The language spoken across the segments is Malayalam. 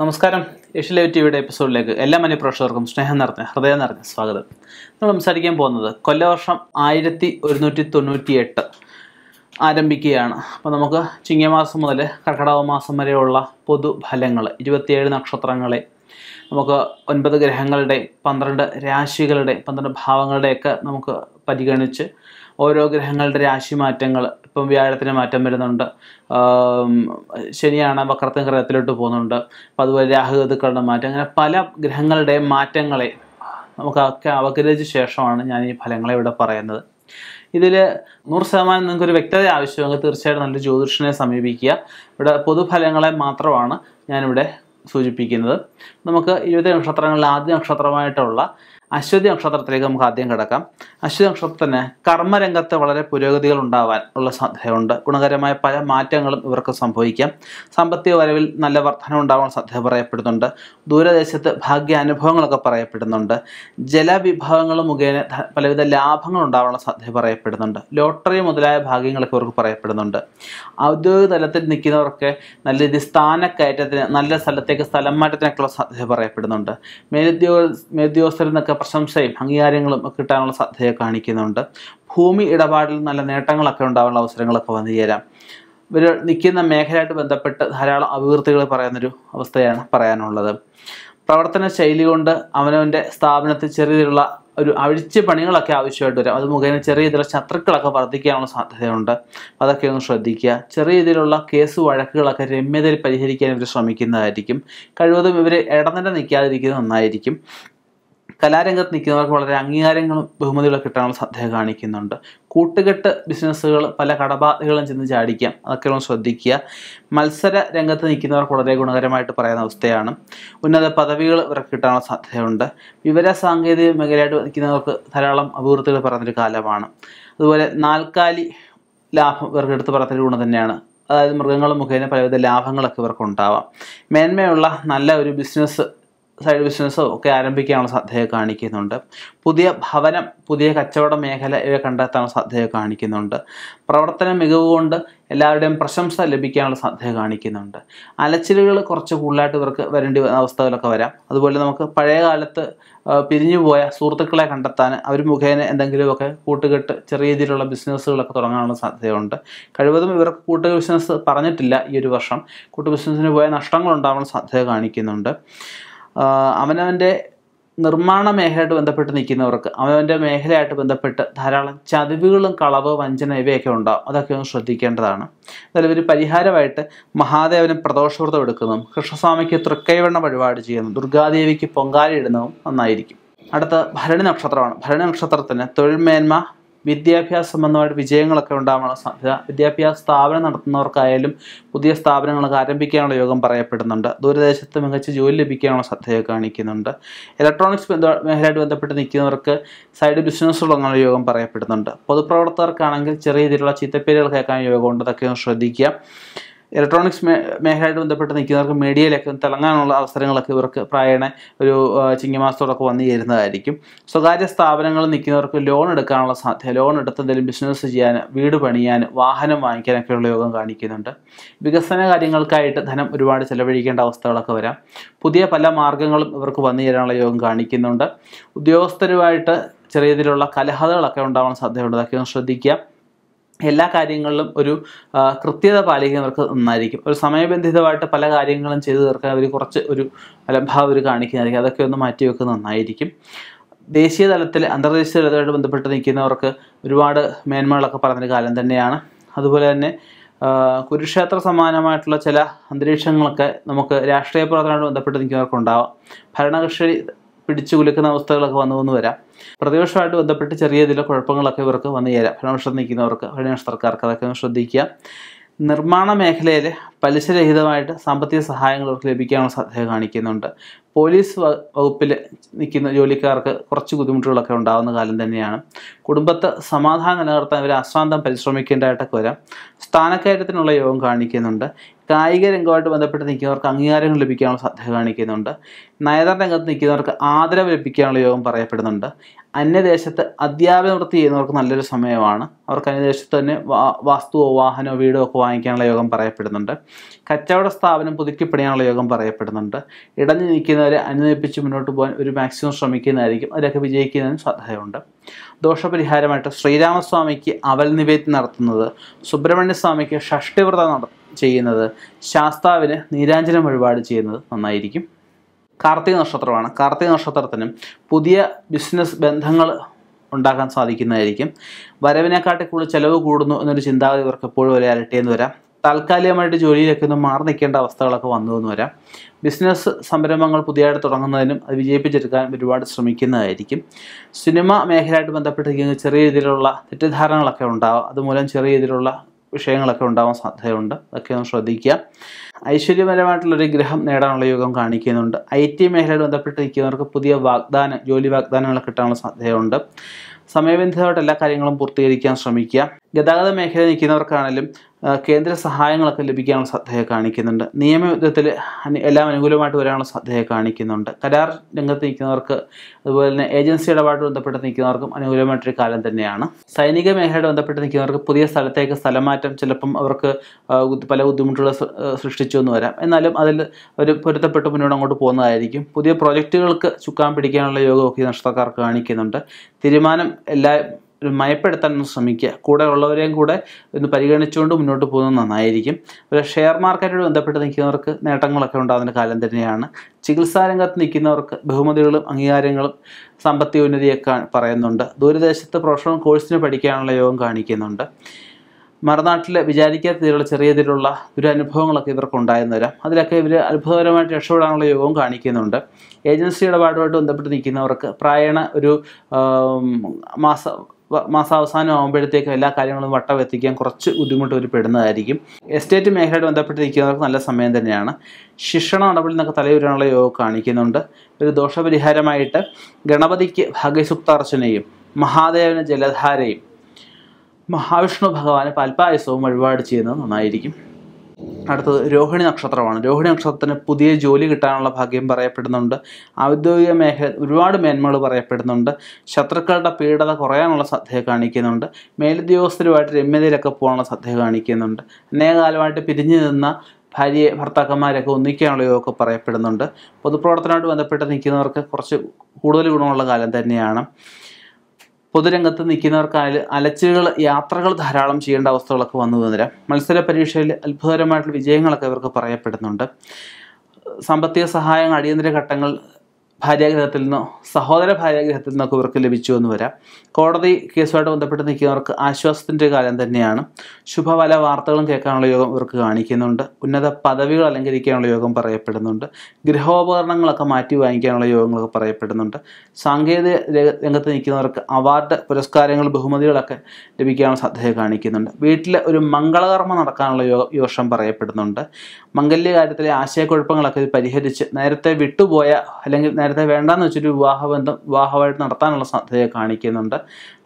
നമസ്കാരം ഏഷ്യലൈവ് ടി എപ്പിസോഡിലേക്ക് എല്ലാ പ്രേക്ഷകർക്കും സ്നേഹം നിറഞ്ഞ ഹൃദയം നിറഞ്ഞ സ്വാഗതം നമ്മൾ സംസാരിക്കാൻ പോകുന്നത് കൊല്ലവർഷം ആയിരത്തി ഒരുന്നൂറ്റി തൊണ്ണൂറ്റി എട്ട് ആരംഭിക്കുകയാണ് അപ്പോൾ നമുക്ക് ചിങ്ങമാസം മുതൽ കർക്കിടക മാസം വരെയുള്ള പൊതുഫലങ്ങൾ ഇരുപത്തിയേഴ് നക്ഷത്രങ്ങളെ നമുക്ക് ഒൻപത് ഗ്രഹങ്ങളുടെ പന്ത്രണ്ട് രാശികളുടെ പന്ത്രണ്ട് ഭാവങ്ങളുടെയൊക്കെ നമുക്ക് പരിഗണിച്ച് ഓരോ ഗ്രഹങ്ങളുടെ രാശി മാറ്റങ്ങൾ ഇപ്പം വ്യാഴത്തിന് മാറ്റം വരുന്നുണ്ട് ശനിയാണ് വക്രത്തിൻ ഗ്രഹത്തിലോട്ട് പോകുന്നുണ്ട് അപ്പം അതുപോലെ രാഹുകതുക്കളുടെ മാറ്റം അങ്ങനെ പല ഗ്രഹങ്ങളുടെ മാറ്റങ്ങളെ നമുക്കൊക്കെ അവഗ്രഹിച്ച ശേഷമാണ് ഞാൻ ഈ ഫലങ്ങളെ ഇവിടെ പറയുന്നത് ഇതിൽ നൂറ് ശതമാനം നിങ്ങൾക്കൊരു വ്യക്തത ആവശ്യമെങ്കിൽ തീർച്ചയായിട്ടും നല്ല ജ്യോതിഷനെ സമീപിക്കുക ഇവിടെ പൊതുഫലങ്ങളെ മാത്രമാണ് ഞാനിവിടെ സൂചിപ്പിക്കുന്നത് നമുക്ക് ഇരുപത് നക്ഷത്രങ്ങളിൽ ആദ്യ നക്ഷത്രമായിട്ടുള്ള അശ്വതി നക്ഷത്രത്തിലേക്ക് നമുക്ക് ആദ്യം കിടക്കാം അശ്വതി നക്ഷത്രത്തിന് കർമ്മരംഗത്ത് വളരെ പുരോഗതികൾ ഉണ്ടാവാൻ ഉള്ള സാധ്യതയുണ്ട് ഗുണകരമായ പല മാറ്റങ്ങളും ഇവർക്ക് സംഭവിക്കാം സാമ്പത്തിക വരവിൽ നല്ല വർധന ഉണ്ടാവാൻ സാധ്യത പറയപ്പെടുന്നുണ്ട് ദൂരദേശത്ത് അനുഭവങ്ങളൊക്കെ പറയപ്പെടുന്നുണ്ട് ജലവിഭവങ്ങൾ മുഖേന പലവിധ ലാഭങ്ങൾ ഉണ്ടാവാനുള്ള സാധ്യത പറയപ്പെടുന്നുണ്ട് ലോട്ടറി മുതലായ ഭാഗ്യങ്ങളൊക്കെ ഇവർക്ക് പറയപ്പെടുന്നുണ്ട് ഔദ്യോഗിക തലത്തിൽ നിൽക്കുന്നവർക്ക് നല്ല രീതി സ്ഥാനക്കയറ്റത്തിന് നല്ല സ്ഥലത്തേക്ക് സ്ഥലം മാറ്റത്തിനൊക്കെയുള്ള സാധ്യത പറയപ്പെടുന്നുണ്ട് മേലുദ്യോഗ മേലുദ്യോഗസ്ഥരെന്നൊക്കെ ഒക്കെ പ്രശംസയും അംഗീകാരങ്ങളും കിട്ടാനുള്ള സാധ്യത കാണിക്കുന്നുണ്ട് ഭൂമി ഇടപാടിൽ നല്ല നേട്ടങ്ങളൊക്കെ ഉണ്ടാകാനുള്ള അവസരങ്ങളൊക്കെ വന്നു ചേരാം ഇവർ നിൽക്കുന്ന മേഖലയായിട്ട് ബന്ധപ്പെട്ട് ധാരാളം അഭിവൃദ്ധികൾ പറയുന്നൊരു അവസ്ഥയാണ് പറയാനുള്ളത് പ്രവർത്തന ശൈലി കൊണ്ട് അവനവൻ്റെ സ്ഥാപനത്തിൽ ചെറിയതിലുള്ള ഒരു അഴിച്ച് പണികളൊക്കെ ആവശ്യമായിട്ട് വരും അത് മുഖേന ചെറിയ രീതിയിലുള്ള ശത്രുക്കളൊക്കെ വർദ്ധിക്കാനുള്ള സാധ്യതയുണ്ട് അതൊക്കെ ഒന്ന് ശ്രദ്ധിക്കുക ചെറിയ രീതിയിലുള്ള കേസ് വഴക്കുകളൊക്കെ രമ്യതയിൽ പരിഹരിക്കാൻ ഇവർ ശ്രമിക്കുന്നതായിരിക്കും കഴിവതും ഇവർ ഇടനില നിൽക്കാതിരിക്കുന്നത് നന്നായിരിക്കും കലാരംഗത്ത് നിൽക്കുന്നവർക്ക് വളരെ അംഗീകാരങ്ങളും ബഹുമതികളും കിട്ടാനുള്ള സാധ്യത കാണിക്കുന്നുണ്ട് കൂട്ടുകെട്ട് ബിസിനസ്സുകൾ പല കടബാധകളും ചെന്ന് ചാടിക്കാം അതൊക്കെ ഒന്ന് ശ്രദ്ധിക്കുക മത്സര രംഗത്ത് നിൽക്കുന്നവർക്ക് വളരെ ഗുണകരമായിട്ട് പറയുന്ന അവസ്ഥയാണ് ഉന്നത പദവികൾ ഇവർക്ക് കിട്ടാനുള്ള സാധ്യതയുണ്ട് വിവര സാങ്കേതിക മേഖലയായിട്ട് നിൽക്കുന്നവർക്ക് ധാരാളം അഭിവൃദ്ധികൾ പറയുന്നൊരു കാലമാണ് അതുപോലെ നാൽക്കാലി ലാഭം ഇവർക്ക് എടുത്ത് പറയുന്നൊരു ഗുണം തന്നെയാണ് അതായത് മൃഗങ്ങൾ മുഖേന പലവിധ ലാഭങ്ങളൊക്കെ ഇവർക്ക് ഉണ്ടാവാം മേന്മയുള്ള നല്ല ഒരു ബിസിനസ് സൈഡ് ബിസിനസ്സോ ഒക്കെ ആരംഭിക്കാനുള്ള സാധ്യത കാണിക്കുന്നുണ്ട് പുതിയ ഭവനം പുതിയ കച്ചവട മേഖല ഇവ കണ്ടെത്താനുള്ള സാധ്യത കാണിക്കുന്നുണ്ട് പ്രവർത്തന മികവ് കൊണ്ട് എല്ലാവരുടെയും പ്രശംസ ലഭിക്കാനുള്ള സാധ്യത കാണിക്കുന്നുണ്ട് അലച്ചിലുകൾ കുറച്ച് കൂടുതലായിട്ട് ഇവർക്ക് വരേണ്ടി അവസ്ഥകളൊക്കെ വരാം അതുപോലെ നമുക്ക് പഴയ കാലത്ത് പിരിഞ്ഞുപോയ സുഹൃത്തുക്കളെ കണ്ടെത്താൻ അവർ മുഖേന എന്തെങ്കിലുമൊക്കെ കൂട്ടുകെട്ട് ചെറിയ രീതിയിലുള്ള ബിസിനസ്സുകളൊക്കെ തുടങ്ങാനുള്ള സാധ്യതയുണ്ട് കഴിവതും ഇവർക്ക് കൂട്ടു ബിസിനസ് പറഞ്ഞിട്ടില്ല ഈ ഒരു വർഷം കൂട്ടു ബിസിനസ്സിന് പോയ നഷ്ടങ്ങൾ ഉണ്ടാവുന്ന സാധ്യത കാണിക്കുന്നുണ്ട് അവനവൻ്റെ നിർമ്മാണ മേഖലയായിട്ട് ബന്ധപ്പെട്ട് നിൽക്കുന്നവർക്ക് അവനവൻ്റെ മേഖലയായിട്ട് ബന്ധപ്പെട്ട് ധാരാളം ചതിവുകളും കളവ് വഞ്ചന ഇവയൊക്കെ ഉണ്ടാകും അതൊക്കെ ഒന്ന് ശ്രദ്ധിക്കേണ്ടതാണ് അതിൽ ഒരു പരിഹാരമായിട്ട് മഹാദേവന് പ്രദോഷവൃതം എടുക്കുന്നതും കൃഷ്ണസ്വാമിക്ക് തൃക്കൈവണ്ണ വഴിപാട് ചെയ്യുന്നതും ദുർഗാദേവിക്ക് പൊങ്കാലയിടുന്നതും നന്നായിരിക്കും അടുത്ത ഭരണി നക്ഷത്രമാണ് ഭരണി നക്ഷത്രത്തിന് തൊഴിൽ മേന്മ വിദ്യാഭ്യാസ സംബന്ധമായിട്ട് വിജയങ്ങളൊക്കെ ഉണ്ടാവാനുള്ള സാധ്യത വിദ്യാഭ്യാസ സ്ഥാപനം നടത്തുന്നവർക്കായാലും പുതിയ സ്ഥാപനങ്ങളൊക്കെ ആരംഭിക്കാനുള്ള യോഗം പറയപ്പെടുന്നുണ്ട് ദൂരദേശത്ത് മികച്ച ജോലി ലഭിക്കാനുള്ള സാധ്യത കാണിക്കുന്നുണ്ട് ഇലക്ട്രോണിക്സ് മേഖലയായിട്ട് ബന്ധപ്പെട്ട് നിൽക്കുന്നവർക്ക് സൈഡ് ബിസിനസ് തുടങ്ങാനുള്ള യോഗം പറയപ്പെടുന്നുണ്ട് പൊതുപ്രവർത്തകർക്കാണെങ്കിൽ ചെറിയ രീതിയിലുള്ള ചീത്തപ്പേരുകൾ കേൾക്കാൻ യോഗമുണ്ട് അതൊക്കെ ഒന്ന് ശ്രദ്ധിക്കുക ഇലക്ട്രോണിക്സ് മേഖലയായിട്ട് ബന്ധപ്പെട്ട് നിൽക്കുന്നവർക്ക് മീഡിയയിലൊക്കെ തിളങ്ങാനുള്ള അവസരങ്ങളൊക്കെ ഇവർക്ക് പ്രായണ ഒരു ചിങ്ങമാസത്തോടൊക്കെ വന്നു ചേരുന്നതായിരിക്കും സ്വകാര്യ സ്ഥാപനങ്ങളിൽ നിൽക്കുന്നവർക്ക് ലോൺ എടുക്കാനുള്ള സാധ്യത ലോൺ എടുത്ത് എന്തെങ്കിലും ബിസിനസ് ചെയ്യാൻ വീട് പണിയാൻ വാഹനം വാങ്ങിക്കാനൊക്കെയുള്ള യോഗം കാണിക്കുന്നുണ്ട് വികസന കാര്യങ്ങൾക്കായിട്ട് ധനം ഒരുപാട് ചെലവഴിക്കേണ്ട അവസ്ഥകളൊക്കെ വരാം പുതിയ പല മാർഗങ്ങളും ഇവർക്ക് വന്നു ചേരാനുള്ള യോഗം കാണിക്കുന്നുണ്ട് ഉദ്യോഗസ്ഥരുമായിട്ട് ചെറിയ രീതിയിലുള്ള കലഹതകളൊക്കെ ഉണ്ടാവാൻ സാധ്യതയുണ്ട് അതൊക്കെ ഒന്ന് ശ്രദ്ധിക്കാം എല്ലാ കാര്യങ്ങളിലും ഒരു കൃത്യത പാലിക്കുന്നവർക്ക് നന്നായിരിക്കും ഒരു സമയബന്ധിതമായിട്ട് പല കാര്യങ്ങളും ചെയ്തു തീർക്കാൻ അവർ കുറച്ച് ഒരു അലംഭാവം ഒരു കാണിക്കുന്നതായിരിക്കും അതൊക്കെ ഒന്ന് മാറ്റി വെക്കുന്നത് നന്നായിരിക്കും ദേശീയ തലത്തിൽ അന്തർദേശീയ തലത്തിലായിട്ട് ബന്ധപ്പെട്ട് നിൽക്കുന്നവർക്ക് ഒരുപാട് മേന്മകളൊക്കെ പറഞ്ഞൊരു കാലം തന്നെയാണ് അതുപോലെ തന്നെ കുരുക്ഷേത്ര സമാനമായിട്ടുള്ള ചില അന്തരീക്ഷങ്ങളൊക്കെ നമുക്ക് രാഷ്ട്രീയ പ്രവർത്തനമായിട്ട് ബന്ധപ്പെട്ട് നിൽക്കുന്നവർക്കുണ്ടാവാം ഭരണകക്ഷി പിടിച്ചു കുലുക്കുന്ന അവസ്ഥകളൊക്കെ വന്നു എന്ന് വരാം പ്രതിപക്ഷമായിട്ട് ബന്ധപ്പെട്ട് ചെറിയ ചില കുഴപ്പങ്ങളൊക്കെ ഇവർക്ക് വന്നു തരാം ഭരണപക്ഷം നിൽക്കുന്നവർക്ക് സർക്കാർക്ക് അതൊക്കെ ഒന്ന് ശ്രദ്ധിക്കുക നിർമ്മാണ മേഖലയിൽ പലിശരഹിതമായിട്ട് സാമ്പത്തിക സഹായങ്ങൾ ഇവർക്ക് ലഭിക്കാനുള്ള സാധ്യത കാണിക്കുന്നുണ്ട് പോലീസ് വകുപ്പിൽ നിൽക്കുന്ന ജോലിക്കാർക്ക് കുറച്ച് ബുദ്ധിമുട്ടുകളൊക്കെ ഉണ്ടാകുന്ന കാലം തന്നെയാണ് കുടുംബത്തെ സമാധാനം നിലനിർത്താൻ ഇവർ അശ്രാന്തം പരിശ്രമിക്കേണ്ടതായിട്ടൊക്കെ വരാം സ്ഥാനക്കയറ്റത്തിനുള്ള യോഗം കാണിക്കുന്നുണ്ട് കായിക രംഗമായിട്ട് ബന്ധപ്പെട്ട് നിൽക്കുന്നവർക്ക് അംഗീകാരങ്ങൾ ലഭിക്കാനുള്ള സാധ്യത കാണിക്കുന്നുണ്ട് നയതന്ത്ര രംഗത്ത് നിൽക്കുന്നവർക്ക് ആദരവ് ലഭിക്കാനുള്ള യോഗം പറയപ്പെടുന്നുണ്ട് അന്യദേശത്ത് അധ്യാപന വൃത്തി ചെയ്യുന്നവർക്ക് നല്ലൊരു സമയമാണ് അവർക്ക് അന്യദേശത്ത് തന്നെ വാസ്തുവോ വാഹനമോ വീടോ ഒക്കെ വാങ്ങിക്കാനുള്ള യോഗം പറയപ്പെടുന്നുണ്ട് കച്ചവട സ്ഥാപനം പുതുക്കിപ്പണിയാനുള്ള യോഗം പറയപ്പെടുന്നുണ്ട് ഇടഞ്ഞു നിൽക്കുന്നവരെ അനുനയിപ്പിച്ച് മുന്നോട്ട് പോകാൻ ഒരു മാക്സിമം ശ്രമിക്കുന്നതായിരിക്കും അതിലൊക്കെ വിജയിക്കുന്നതിനും സാധ്യതയുണ്ട് ദോഷപരിഹാരമായിട്ട് ശ്രീരാമസ്വാമിക്ക് അവൽ നിവേദ്യം നടത്തുന്നത് സുബ്രഹ്മണ്യസ്വാമിക്ക് ഷഷ്ടിവ്രതം നട ചെയ്യുന്നത് ശാസ്താവിന് നീരാഞ്ജനം വഴിപാട് ചെയ്യുന്നത് നന്നായിരിക്കും കാർത്തിക നക്ഷത്രമാണ് കാർത്തിക നക്ഷത്രത്തിനും പുതിയ ബിസിനസ് ബന്ധങ്ങൾ ഉണ്ടാക്കാൻ സാധിക്കുന്നതായിരിക്കും വരവിനെക്കാട്ടിൽ കൂടുതൽ ചിലവ് കൂടുന്നു എന്നൊരു ചിന്താഗതി ഇവർക്ക് എപ്പോഴും ഒരു അലട്ടിയെന്ന് വരാം താൽക്കാലികമായിട്ട് ജോലിയിലൊക്കെ ഒന്ന് മാറി നിൽക്കേണ്ട അവസ്ഥകളൊക്കെ വന്നു എന്ന് വരാം ബിസിനസ് സംരംഭങ്ങൾ പുതിയതായിട്ട് തുടങ്ങുന്നതിനും അത് വിജയിപ്പിച്ചെടുക്കാൻ ഒരുപാട് ശ്രമിക്കുന്നതായിരിക്കും സിനിമ മേഖലയായിട്ട് ബന്ധപ്പെട്ടിരിക്കുന്ന ചെറിയ രീതിയിലുള്ള തെറ്റിദ്ധാരണകളൊക്കെ ഉണ്ടാവാം അതുമൂലം ചെറിയ രീതിയിലുള്ള വിഷയങ്ങളൊക്കെ ഉണ്ടാവാൻ സാധ്യതയുണ്ട് അതൊക്കെ ഒന്ന് ശ്രദ്ധിക്കുക ഐശ്വര്യപരമായിട്ടുള്ളൊരു ഗ്രഹം നേടാനുള്ള യോഗം കാണിക്കുന്നുണ്ട് ഐ ടി മേഖലയോട് ബന്ധപ്പെട്ടിരിക്കുന്നവർക്ക് പുതിയ വാഗ്ദാനം ജോലി വാഗ്ദാനങ്ങൾ കിട്ടാനുള്ള സാധ്യതയുണ്ട് സമയബന്ധിതമായിട്ട് എല്ലാ കാര്യങ്ങളും പൂർത്തീകരിക്കാൻ ശ്രമിക്കുക ഗതാഗത മേഖലയിൽ നിൽക്കുന്നവർക്കാണെങ്കിലും കേന്ദ്ര സഹായങ്ങളൊക്കെ ലഭിക്കാനുള്ള ശ്രദ്ധയെ കാണിക്കുന്നുണ്ട് നിയമയുദ്ധത്തിൽ എല്ലാം അനുകൂലമായിട്ട് വരാനുള്ള ശ്രദ്ധയെ കാണിക്കുന്നുണ്ട് കരാർ രംഗത്ത് നിൽക്കുന്നവർക്ക് അതുപോലെ തന്നെ ഏജൻസി ഇടപാട് ബന്ധപ്പെട്ട് നിൽക്കുന്നവർക്കും അനുകൂലമായിട്ടൊരു കാലം തന്നെയാണ് സൈനിക മേഖലയുടെ ബന്ധപ്പെട്ട് നിൽക്കുന്നവർക്ക് പുതിയ സ്ഥലത്തേക്ക് സ്ഥലമാറ്റം ചിലപ്പം അവർക്ക് പല ബുദ്ധിമുട്ടുകൾ സൃഷ്ടിച്ചു എന്ന് വരാം എന്നാലും അതിൽ ഒരു പൊരുത്തപ്പെട്ട് മുന്നോട് അങ്ങോട്ട് പോകുന്നതായിരിക്കും പുതിയ പ്രോജക്റ്റുകൾക്ക് ചുക്കാൻ പിടിക്കാനുള്ള യോഗമൊക്കെ നഷ്ടക്കാർക്ക് കാണിക്കുന്നുണ്ട് തീരുമാനം എല്ലാ മയപ്പെടുത്താനൊന്ന് ശ്രമിക്കുക കൂടെ ഉള്ളവരെയും കൂടെ ഒന്ന് പരിഗണിച്ചുകൊണ്ട് മുന്നോട്ട് പോകുന്നത് നന്നായിരിക്കും ഒരു ഷെയർ മാർക്കറ്റുമായി ബന്ധപ്പെട്ട് നിൽക്കുന്നവർക്ക് നേട്ടങ്ങളൊക്കെ ഉണ്ടാകുന്ന കാലം തന്നെയാണ് ചികിത്സാരംഗത്ത് നിൽക്കുന്നവർക്ക് ബഹുമതികളും അംഗീകാരങ്ങളും സാമ്പത്തിക ഉന്നതിയൊക്കെ പറയുന്നുണ്ട് ദൂരദേശത്ത് പ്രൊഫഷണൽ കോഴ്സിന് പഠിക്കാനുള്ള യോഗം കാണിക്കുന്നുണ്ട് മറുനാട്ടിൽ വിചാരിക്കാത്ത രീതിയിലുള്ള ചെറിയ രീതിയിലുള്ള ദുരനുഭവങ്ങളൊക്കെ ഇവർക്ക് ഉണ്ടായെന്ന് വരാം അതിലൊക്കെ ഇവർ അത്ഭുതകരമായിട്ട് രക്ഷപ്പെടാനുള്ള യോഗവും കാണിക്കുന്നുണ്ട് ഏജൻസി ഇടപാടുമായിട്ട് ബന്ധപ്പെട്ട് നിൽക്കുന്നവർക്ക് പ്രായണ ഒരു മാസ മാസാവസാനം ആകുമ്പോഴത്തേക്കും എല്ലാ കാര്യങ്ങളും വട്ടം എത്തിക്കാൻ കുറച്ച് ബുദ്ധിമുട്ട് ഒരു പെടുന്നതായിരിക്കും എസ്റ്റേറ്റ് മേഖലയോട് ബന്ധപ്പെട്ടിരിക്കുന്നവർക്ക് നല്ല സമയം തന്നെയാണ് ശിക്ഷണ നടപടി എന്നൊക്കെ തലയുരാനുള്ള യോഗം കാണിക്കുന്നുണ്ട് ഒരു ദോഷപരിഹാരമായിട്ട് ഗണപതിക്ക് ഭാഗ്യസുപ്താർച്ചനയും മഹാദേവന് ജലധാരയും മഹാവിഷ്ണു ഭഗവാന് പൽപ്പായസവും വഴിപാട് ചെയ്യുന്നത് നന്നായിരിക്കും അടുത്തത് രോഹിണി നക്ഷത്രമാണ് രോഹിണി നക്ഷത്രത്തിന് പുതിയ ജോലി കിട്ടാനുള്ള ഭാഗ്യം പറയപ്പെടുന്നുണ്ട് ഔദ്യോഗിക മേഖല ഒരുപാട് മേന്മകൾ പറയപ്പെടുന്നുണ്ട് ശത്രുക്കളുടെ പീഡത കുറയാനുള്ള സാധ്യത കാണിക്കുന്നുണ്ട് മേലുദ്യോഗസ്ഥരുമായിട്ട് രമ്യതയിലൊക്കെ പോകാനുള്ള സാധ്യത കാണിക്കുന്നുണ്ട് അനേകകാലമായിട്ട് പിരിഞ്ഞു നിന്ന ഭാര്യ ഭർത്താക്കന്മാരൊക്കെ ഒന്നിക്കാനുള്ള യോഗമൊക്കെ പറയപ്പെടുന്നുണ്ട് പൊതുപ്രവർത്തനമായിട്ട് ബന്ധപ്പെട്ട് നിൽക്കുന്നവർക്ക് കുറച്ച് കൂടുതൽ ഗുണമുള്ള കാലം തന്നെയാണ് പൊതുരംഗത്ത് നിൽക്കുന്നവർക്ക് അലച്ചുകൾ യാത്രകൾ ധാരാളം ചെയ്യേണ്ട അവസ്ഥകളൊക്കെ വന്നു തന്നെ മത്സര പരീക്ഷയിൽ അത്ഭുതകരമായിട്ടുള്ള വിജയങ്ങളൊക്കെ ഇവർക്ക് പറയപ്പെടുന്നുണ്ട് സാമ്പത്തിക സഹായം അടിയന്തര ഘട്ടങ്ങൾ ഭാര്യാഗ്രഹത്തിൽ നിന്നോ സഹോദര ഭാര്യാഗ്രഹത്തിൽ നിന്നൊക്കെ ഇവർക്ക് ലഭിച്ചു എന്ന് വരാം കോടതി കേസുമായിട്ട് ബന്ധപ്പെട്ട് നിൽക്കുന്നവർക്ക് ആശ്വാസത്തിൻ്റെ കാലം തന്നെയാണ് ശുഭഫല വാർത്തകളും കേൾക്കാനുള്ള യോഗം ഇവർക്ക് കാണിക്കുന്നുണ്ട് ഉന്നത പദവികൾ അലങ്കരിക്കാനുള്ള യോഗം പറയപ്പെടുന്നുണ്ട് ഗൃഹോപകരണങ്ങളൊക്കെ മാറ്റി വാങ്ങിക്കാനുള്ള യോഗങ്ങളൊക്കെ പറയപ്പെടുന്നുണ്ട് സാങ്കേതിക രംഗത്ത് നിൽക്കുന്നവർക്ക് അവാർഡ് പുരസ്കാരങ്ങൾ ബഹുമതികളൊക്കെ ലഭിക്കാനുള്ള സാധ്യത കാണിക്കുന്നുണ്ട് വീട്ടിൽ ഒരു മംഗളകർമ്മം നടക്കാനുള്ള യോഗം ഈ വർഷം പറയപ്പെടുന്നുണ്ട് മംഗല്യ കാര്യത്തിലെ ആശയക്കുഴപ്പങ്ങളൊക്കെ പരിഹരിച്ച് നേരത്തെ വിട്ടുപോയ അല്ലെങ്കിൽ നേരത്തെ വേണ്ടാന്ന് വെച്ചൊരു വിവാഹബന്ധം വിവാഹമായിട്ട് നടത്താനുള്ള സാധ്യതയെ കാണിക്കുന്നുണ്ട്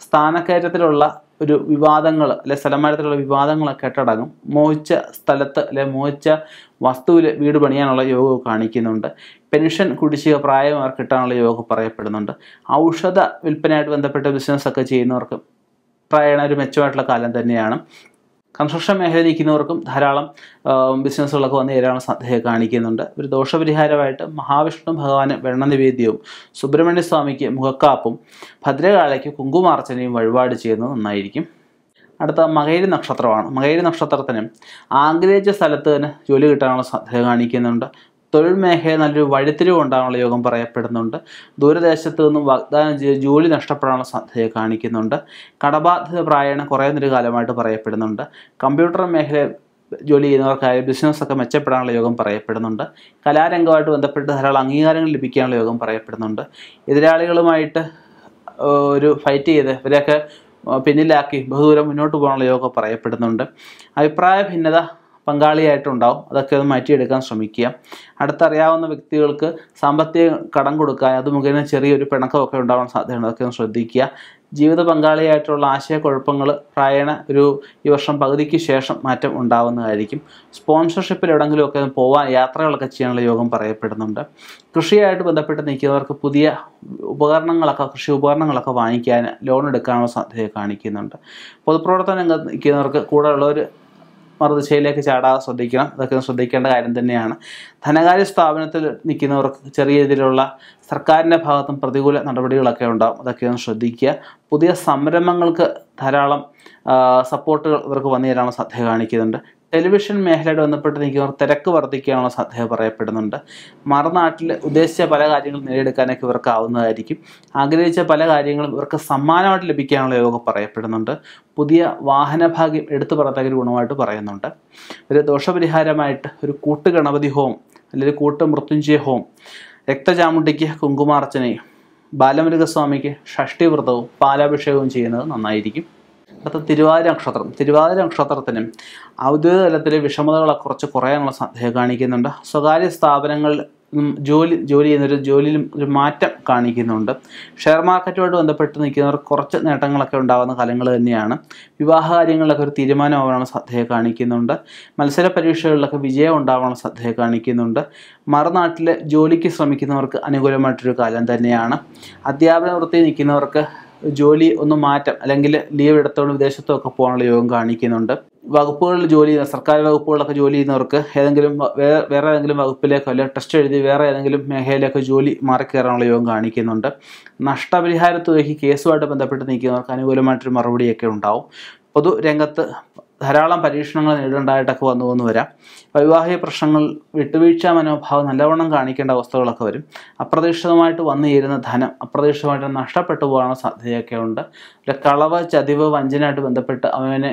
സ്ഥാനക്കയറ്റത്തിലുള്ള ഒരു വിവാദങ്ങൾ അല്ലെ സ്ഥലമാരത്തിലുള്ള വിവാദങ്ങളൊക്കെ കെട്ടടങ്ങും മോഹിച്ച സ്ഥലത്ത് അല്ലെ മോഹിച്ച വസ്തുവിൽ വീട് പണിയാനുള്ള യോഗം കാണിക്കുന്നുണ്ട് പെൻഷൻ കുടിശ്ശിക പ്രായമാർ കിട്ടാനുള്ള യോഗം പറയപ്പെടുന്നുണ്ട് ഔഷധ വിൽപ്പനയായിട്ട് ബന്ധപ്പെട്ട ബിസിനസ്സൊക്കെ ചെയ്യുന്നവർക്ക് പ്രായണ ഒരു മെച്ചമായിട്ടുള്ള കാലം തന്നെയാണ് കൺസ്ട്രക്ഷൻ മേഖലയിൽ ധാരാളം ബിസിനസ്സുകളൊക്കെ വന്ന് ഏരാളം ശ്രദ്ധയെ കാണിക്കുന്നുണ്ട് ഒരു ദോഷപരിഹാരമായിട്ട് മഹാവിഷ്ണു ഭഗവാന് വെണ്ണനിവേദ്യവും സുബ്രഹ്മണ്യ സ്വാമിക്ക് മുഖക്കാപ്പും ഭദ്രകാളയ്ക്ക് കുങ്കുമാർച്ചനയും വഴിപാട് ചെയ്യുന്നത് നന്നായിരിക്കും അടുത്ത മകൈരി നക്ഷത്രമാണ് മകൈരി നക്ഷത്രത്തിന് ആഗ്രഹിച്ച സ്ഥലത്ത് തന്നെ ജോലി കിട്ടാനുള്ള സാധ്യത കാണിക്കുന്നുണ്ട് തൊഴിൽ മേഖല നല്ലൊരു വഴിത്തിരിവ് ഉണ്ടാകാനുള്ള യോഗം പറയപ്പെടുന്നുണ്ട് ദൂരദേശത്ത് നിന്നും വാഗ്ദാനം ചെയ്ത് ജോലി നഷ്ടപ്പെടാനുള്ള സാധ്യത കാണിക്കുന്നുണ്ട് കടബാധിത പ്രായണം കുറയുന്നൊരു കാലമായിട്ട് പറയപ്പെടുന്നുണ്ട് കമ്പ്യൂട്ടർ മേഖല ജോലി ചെയ്യുന്നവർക്കായാലും ബിസിനസ്സൊക്കെ മെച്ചപ്പെടാനുള്ള യോഗം പറയപ്പെടുന്നുണ്ട് കലാരംഗമായിട്ട് ബന്ധപ്പെട്ട് ധാരാളം അംഗീകാരങ്ങൾ ലഭിക്കാനുള്ള യോഗം പറയപ്പെടുന്നുണ്ട് എതിരാളികളുമായിട്ട് ഒരു ഫൈറ്റ് ചെയ്ത് ഇവരെയൊക്കെ പിന്നിലാക്കി ബഹുദൂരം മുന്നോട്ട് പോകാനുള്ള യോഗം പറയപ്പെടുന്നുണ്ട് അഭിപ്രായ ഭിന്നത പങ്കാളിയായിട്ടുണ്ടാവും അതൊക്കെ ഒന്ന് മാറ്റിയെടുക്കാൻ ശ്രമിക്കുക അടുത്തറിയാവുന്ന വ്യക്തികൾക്ക് സാമ്പത്തിക കടം കൊടുക്കാൻ അത് മുഖേന ചെറിയൊരു പിണക്കമൊക്കെ ഉണ്ടാവാൻ സാധ്യതയുണ്ട് അതൊക്കെ ഒന്ന് ശ്രദ്ധിക്കുക ജീവിത പങ്കാളിയായിട്ടുള്ള ആശയക്കുഴപ്പങ്ങൾ പ്രായണ ഒരു ഈ വർഷം പകുതിക്ക് ശേഷം മാറ്റം ഉണ്ടാവുന്നതായിരിക്കും സ്പോൺസർഷിപ്പിൽ എവിടെങ്കിലുമൊക്കെ പോവാൻ യാത്രകളൊക്കെ ചെയ്യാനുള്ള യോഗം പറയപ്പെടുന്നുണ്ട് കൃഷിയായിട്ട് ബന്ധപ്പെട്ട് നിൽക്കുന്നവർക്ക് പുതിയ ഉപകരണങ്ങളൊക്കെ കൃഷി ഉപകരണങ്ങളൊക്കെ വാങ്ങിക്കാൻ ലോൺ എടുക്കാനുള്ള സാധ്യത കാണിക്കുന്നുണ്ട് പൊതുപ്രവർത്തനങ്ങൾ നിൽക്കുന്നവർക്ക് കൂടെയുള്ളവർ മറുദിശയിലേക്ക് ചാടാതെ ശ്രദ്ധിക്കണം ഇതൊക്കെ ശ്രദ്ധിക്കേണ്ട കാര്യം തന്നെയാണ് ധനകാര്യ സ്ഥാപനത്തിൽ നിൽക്കുന്നവർക്ക് ചെറിയ രീതിയിലുള്ള സർക്കാരിൻ്റെ ഭാഗത്തും പ്രതികൂല നടപടികളൊക്കെ ഉണ്ടാകും അതൊക്കെ ഒന്ന് ശ്രദ്ധിക്കുക പുതിയ സംരംഭങ്ങൾക്ക് ധാരാളം സപ്പോർട്ടുകൾ ഇവർക്ക് വന്നു തരാനുള്ള സാധ്യത കാണിക്കുന്നുണ്ട് ടെലിവിഷൻ മേഖലയുടെ ബന്ധപ്പെട്ട് നിൽക്കുന്നവർ തിരക്ക് വർദ്ധിക്കുകയാണോ സാധ്യത പറയപ്പെടുന്നുണ്ട് മറുനാട്ടിൽ ഉദ്ദേശിച്ച പല കാര്യങ്ങളും നേടിയെടുക്കാനൊക്കെ ഇവർക്ക് ആവുന്നതായിരിക്കും ആഗ്രഹിച്ച പല കാര്യങ്ങളും ഇവർക്ക് സമ്മാനമായിട്ട് ലഭിക്കാനുള്ള യോഗം പറയപ്പെടുന്നുണ്ട് പുതിയ വാഹനഭാഗ്യം എടുത്തു പറത്തക ഗുണമായിട്ട് പറയുന്നുണ്ട് ഒരു ദോഷപരിഹാരമായിട്ട് ഒരു കൂട്ട് ഗണപതി ഹോം അല്ലെങ്കിൽ കൂട്ട് മൃത്യുഞ്ജയ ഹോം രക്തചാമുണ്ടിക്ക് കുങ്കുമാർച്ചനയും ബാലമുരുകസ്വാമിക്ക് ഷഷ്ടിവ്രതവും പാലാഭിഷേകവും ചെയ്യുന്നത് നന്നായിരിക്കും അടുത്ത തിരുവാതിര നക്ഷത്രം തിരുവാതിര നക്ഷത്രത്തിന് ഔദ്യോഗിക തലത്തിൽ വിഷമതകളെ കുറച്ച് കുറയാനുള്ള സാധ്യത കാണിക്കുന്നുണ്ട് സ്വകാര്യ സ്ഥാപനങ്ങൾ ജോലി ജോലി ചെയ്യുന്നൊരു ജോലിയിലും ഒരു മാറ്റം കാണിക്കുന്നുണ്ട് ഷെയർ മാർക്കറ്റുമായിട്ട് ബന്ധപ്പെട്ട് നിൽക്കുന്നവർ കുറച്ച് നേട്ടങ്ങളൊക്കെ ഉണ്ടാകുന്ന കാലങ്ങൾ തന്നെയാണ് വിവാഹ കാര്യങ്ങളിലൊക്കെ ഒരു തീരുമാനമാകാനുള്ള സാധ്യത കാണിക്കുന്നുണ്ട് മത്സര പരീക്ഷകളിലൊക്കെ വിജയം ഉണ്ടാവാനുള്ള സാധ്യത കാണിക്കുന്നുണ്ട് മറുനാട്ടിലെ ജോലിക്ക് ശ്രമിക്കുന്നവർക്ക് അനുകൂലമായിട്ടൊരു കാലം തന്നെയാണ് അധ്യാപന വൃത്തി നിൽക്കുന്നവർക്ക് ജോലി ഒന്ന് മാറ്റം അല്ലെങ്കിൽ ലീവ് എടുത്തോളം വിദേശത്തൊക്കെ ഒക്കെ പോകാനുള്ള യോഗം കാണിക്കുന്നുണ്ട് വകുപ്പുകളിൽ ജോലി ചെയ്യുന്ന സർക്കാർ വകുപ്പുകളിലൊക്കെ ജോലി ചെയ്യുന്നവർക്ക് ഏതെങ്കിലും വേറെ വേറെ ഏതെങ്കിലും വകുപ്പിലേക്കോ അല്ലെങ്കിൽ ടെസ്റ്റ് എഴുതി വേറെ ഏതെങ്കിലും മേഖലയിലേക്കോ ജോലി മാറിക്കയറാനുള്ള യോഗം കാണിക്കുന്നുണ്ട് നഷ്ടപരിഹാര തുകയ്ക്ക് കേസുമായിട്ട് ബന്ധപ്പെട്ട് നിൽക്കുന്നവർക്ക് അനുകൂലമായിട്ടൊരു മറുപടിയൊക്കെ ഉണ്ടാവും പൊതുരംഗത്ത് ധാരാളം പരീക്ഷണങ്ങൾ നേരിടേണ്ടതായിട്ടൊക്കെ വന്നു എന്ന് വരാം വൈവാഹിക പ്രശ്നങ്ങൾ വിട്ടുവീഴ്ച മനോഭാവം നല്ലവണ്ണം കാണിക്കേണ്ട അവസ്ഥകളൊക്കെ വരും അപ്രതീക്ഷിതമായിട്ട് വന്നു ചേരുന്ന ധനം അപ്രതീക്ഷിതമായിട്ട് നഷ്ടപ്പെട്ടു പോകാനുള്ള സാധ്യതയൊക്കെ ഉണ്ട് കളവ് ചതിവ് വഞ്ചനയായിട്ട് ബന്ധപ്പെട്ട് അവനെ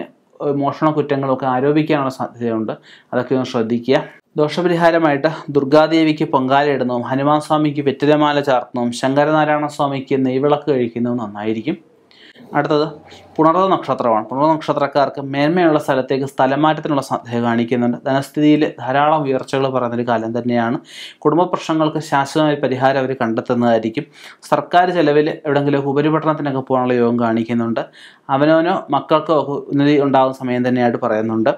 മോഷണ കുറ്റങ്ങളൊക്കെ ആരോപിക്കാനുള്ള സാധ്യതയുണ്ട് അതൊക്കെ ഒന്ന് ശ്രദ്ധിക്കുക ദോഷപരിഹാരമായിട്ട് ദുർഗാദേവിക്ക് പൊങ്കാലയിടുന്നതും ഹനുമാൻ സ്വാമിക്ക് വെറ്റിലമാല ചാർത്തുന്നതും ശങ്കരനാരായണ സ്വാമിക്ക് നെയ്വിളക്ക് കഴിക്കുന്നതും നന്നായിരിക്കും അടുത്തത് പുണർവ നക്ഷത്രമാണ് പുണർവ നക്ഷത്രക്കാർക്ക് മേന്മയുള്ള സ്ഥലത്തേക്ക് സ്ഥലമാറ്റത്തിനുള്ള സാധ്യത കാണിക്കുന്നുണ്ട് ധനസ്ഥിതിയിൽ ധാരാളം ഉയർച്ചകൾ പറയുന്നൊരു കാലം തന്നെയാണ് കുടുംബ പ്രശ്നങ്ങൾക്ക് ശാശ്വതമായ പരിഹാരം അവർ കണ്ടെത്തുന്നതായിരിക്കും സർക്കാർ ചെലവിൽ എവിടെയെങ്കിലും ഉപരിപഠനത്തിനൊക്കെ പോകാനുള്ള യോഗം കാണിക്കുന്നുണ്ട് അവനവനോ മക്കൾക്കോ ഉന്നതി ഉണ്ടാകുന്ന സമയം തന്നെയായിട്ട് പറയുന്നുണ്ട്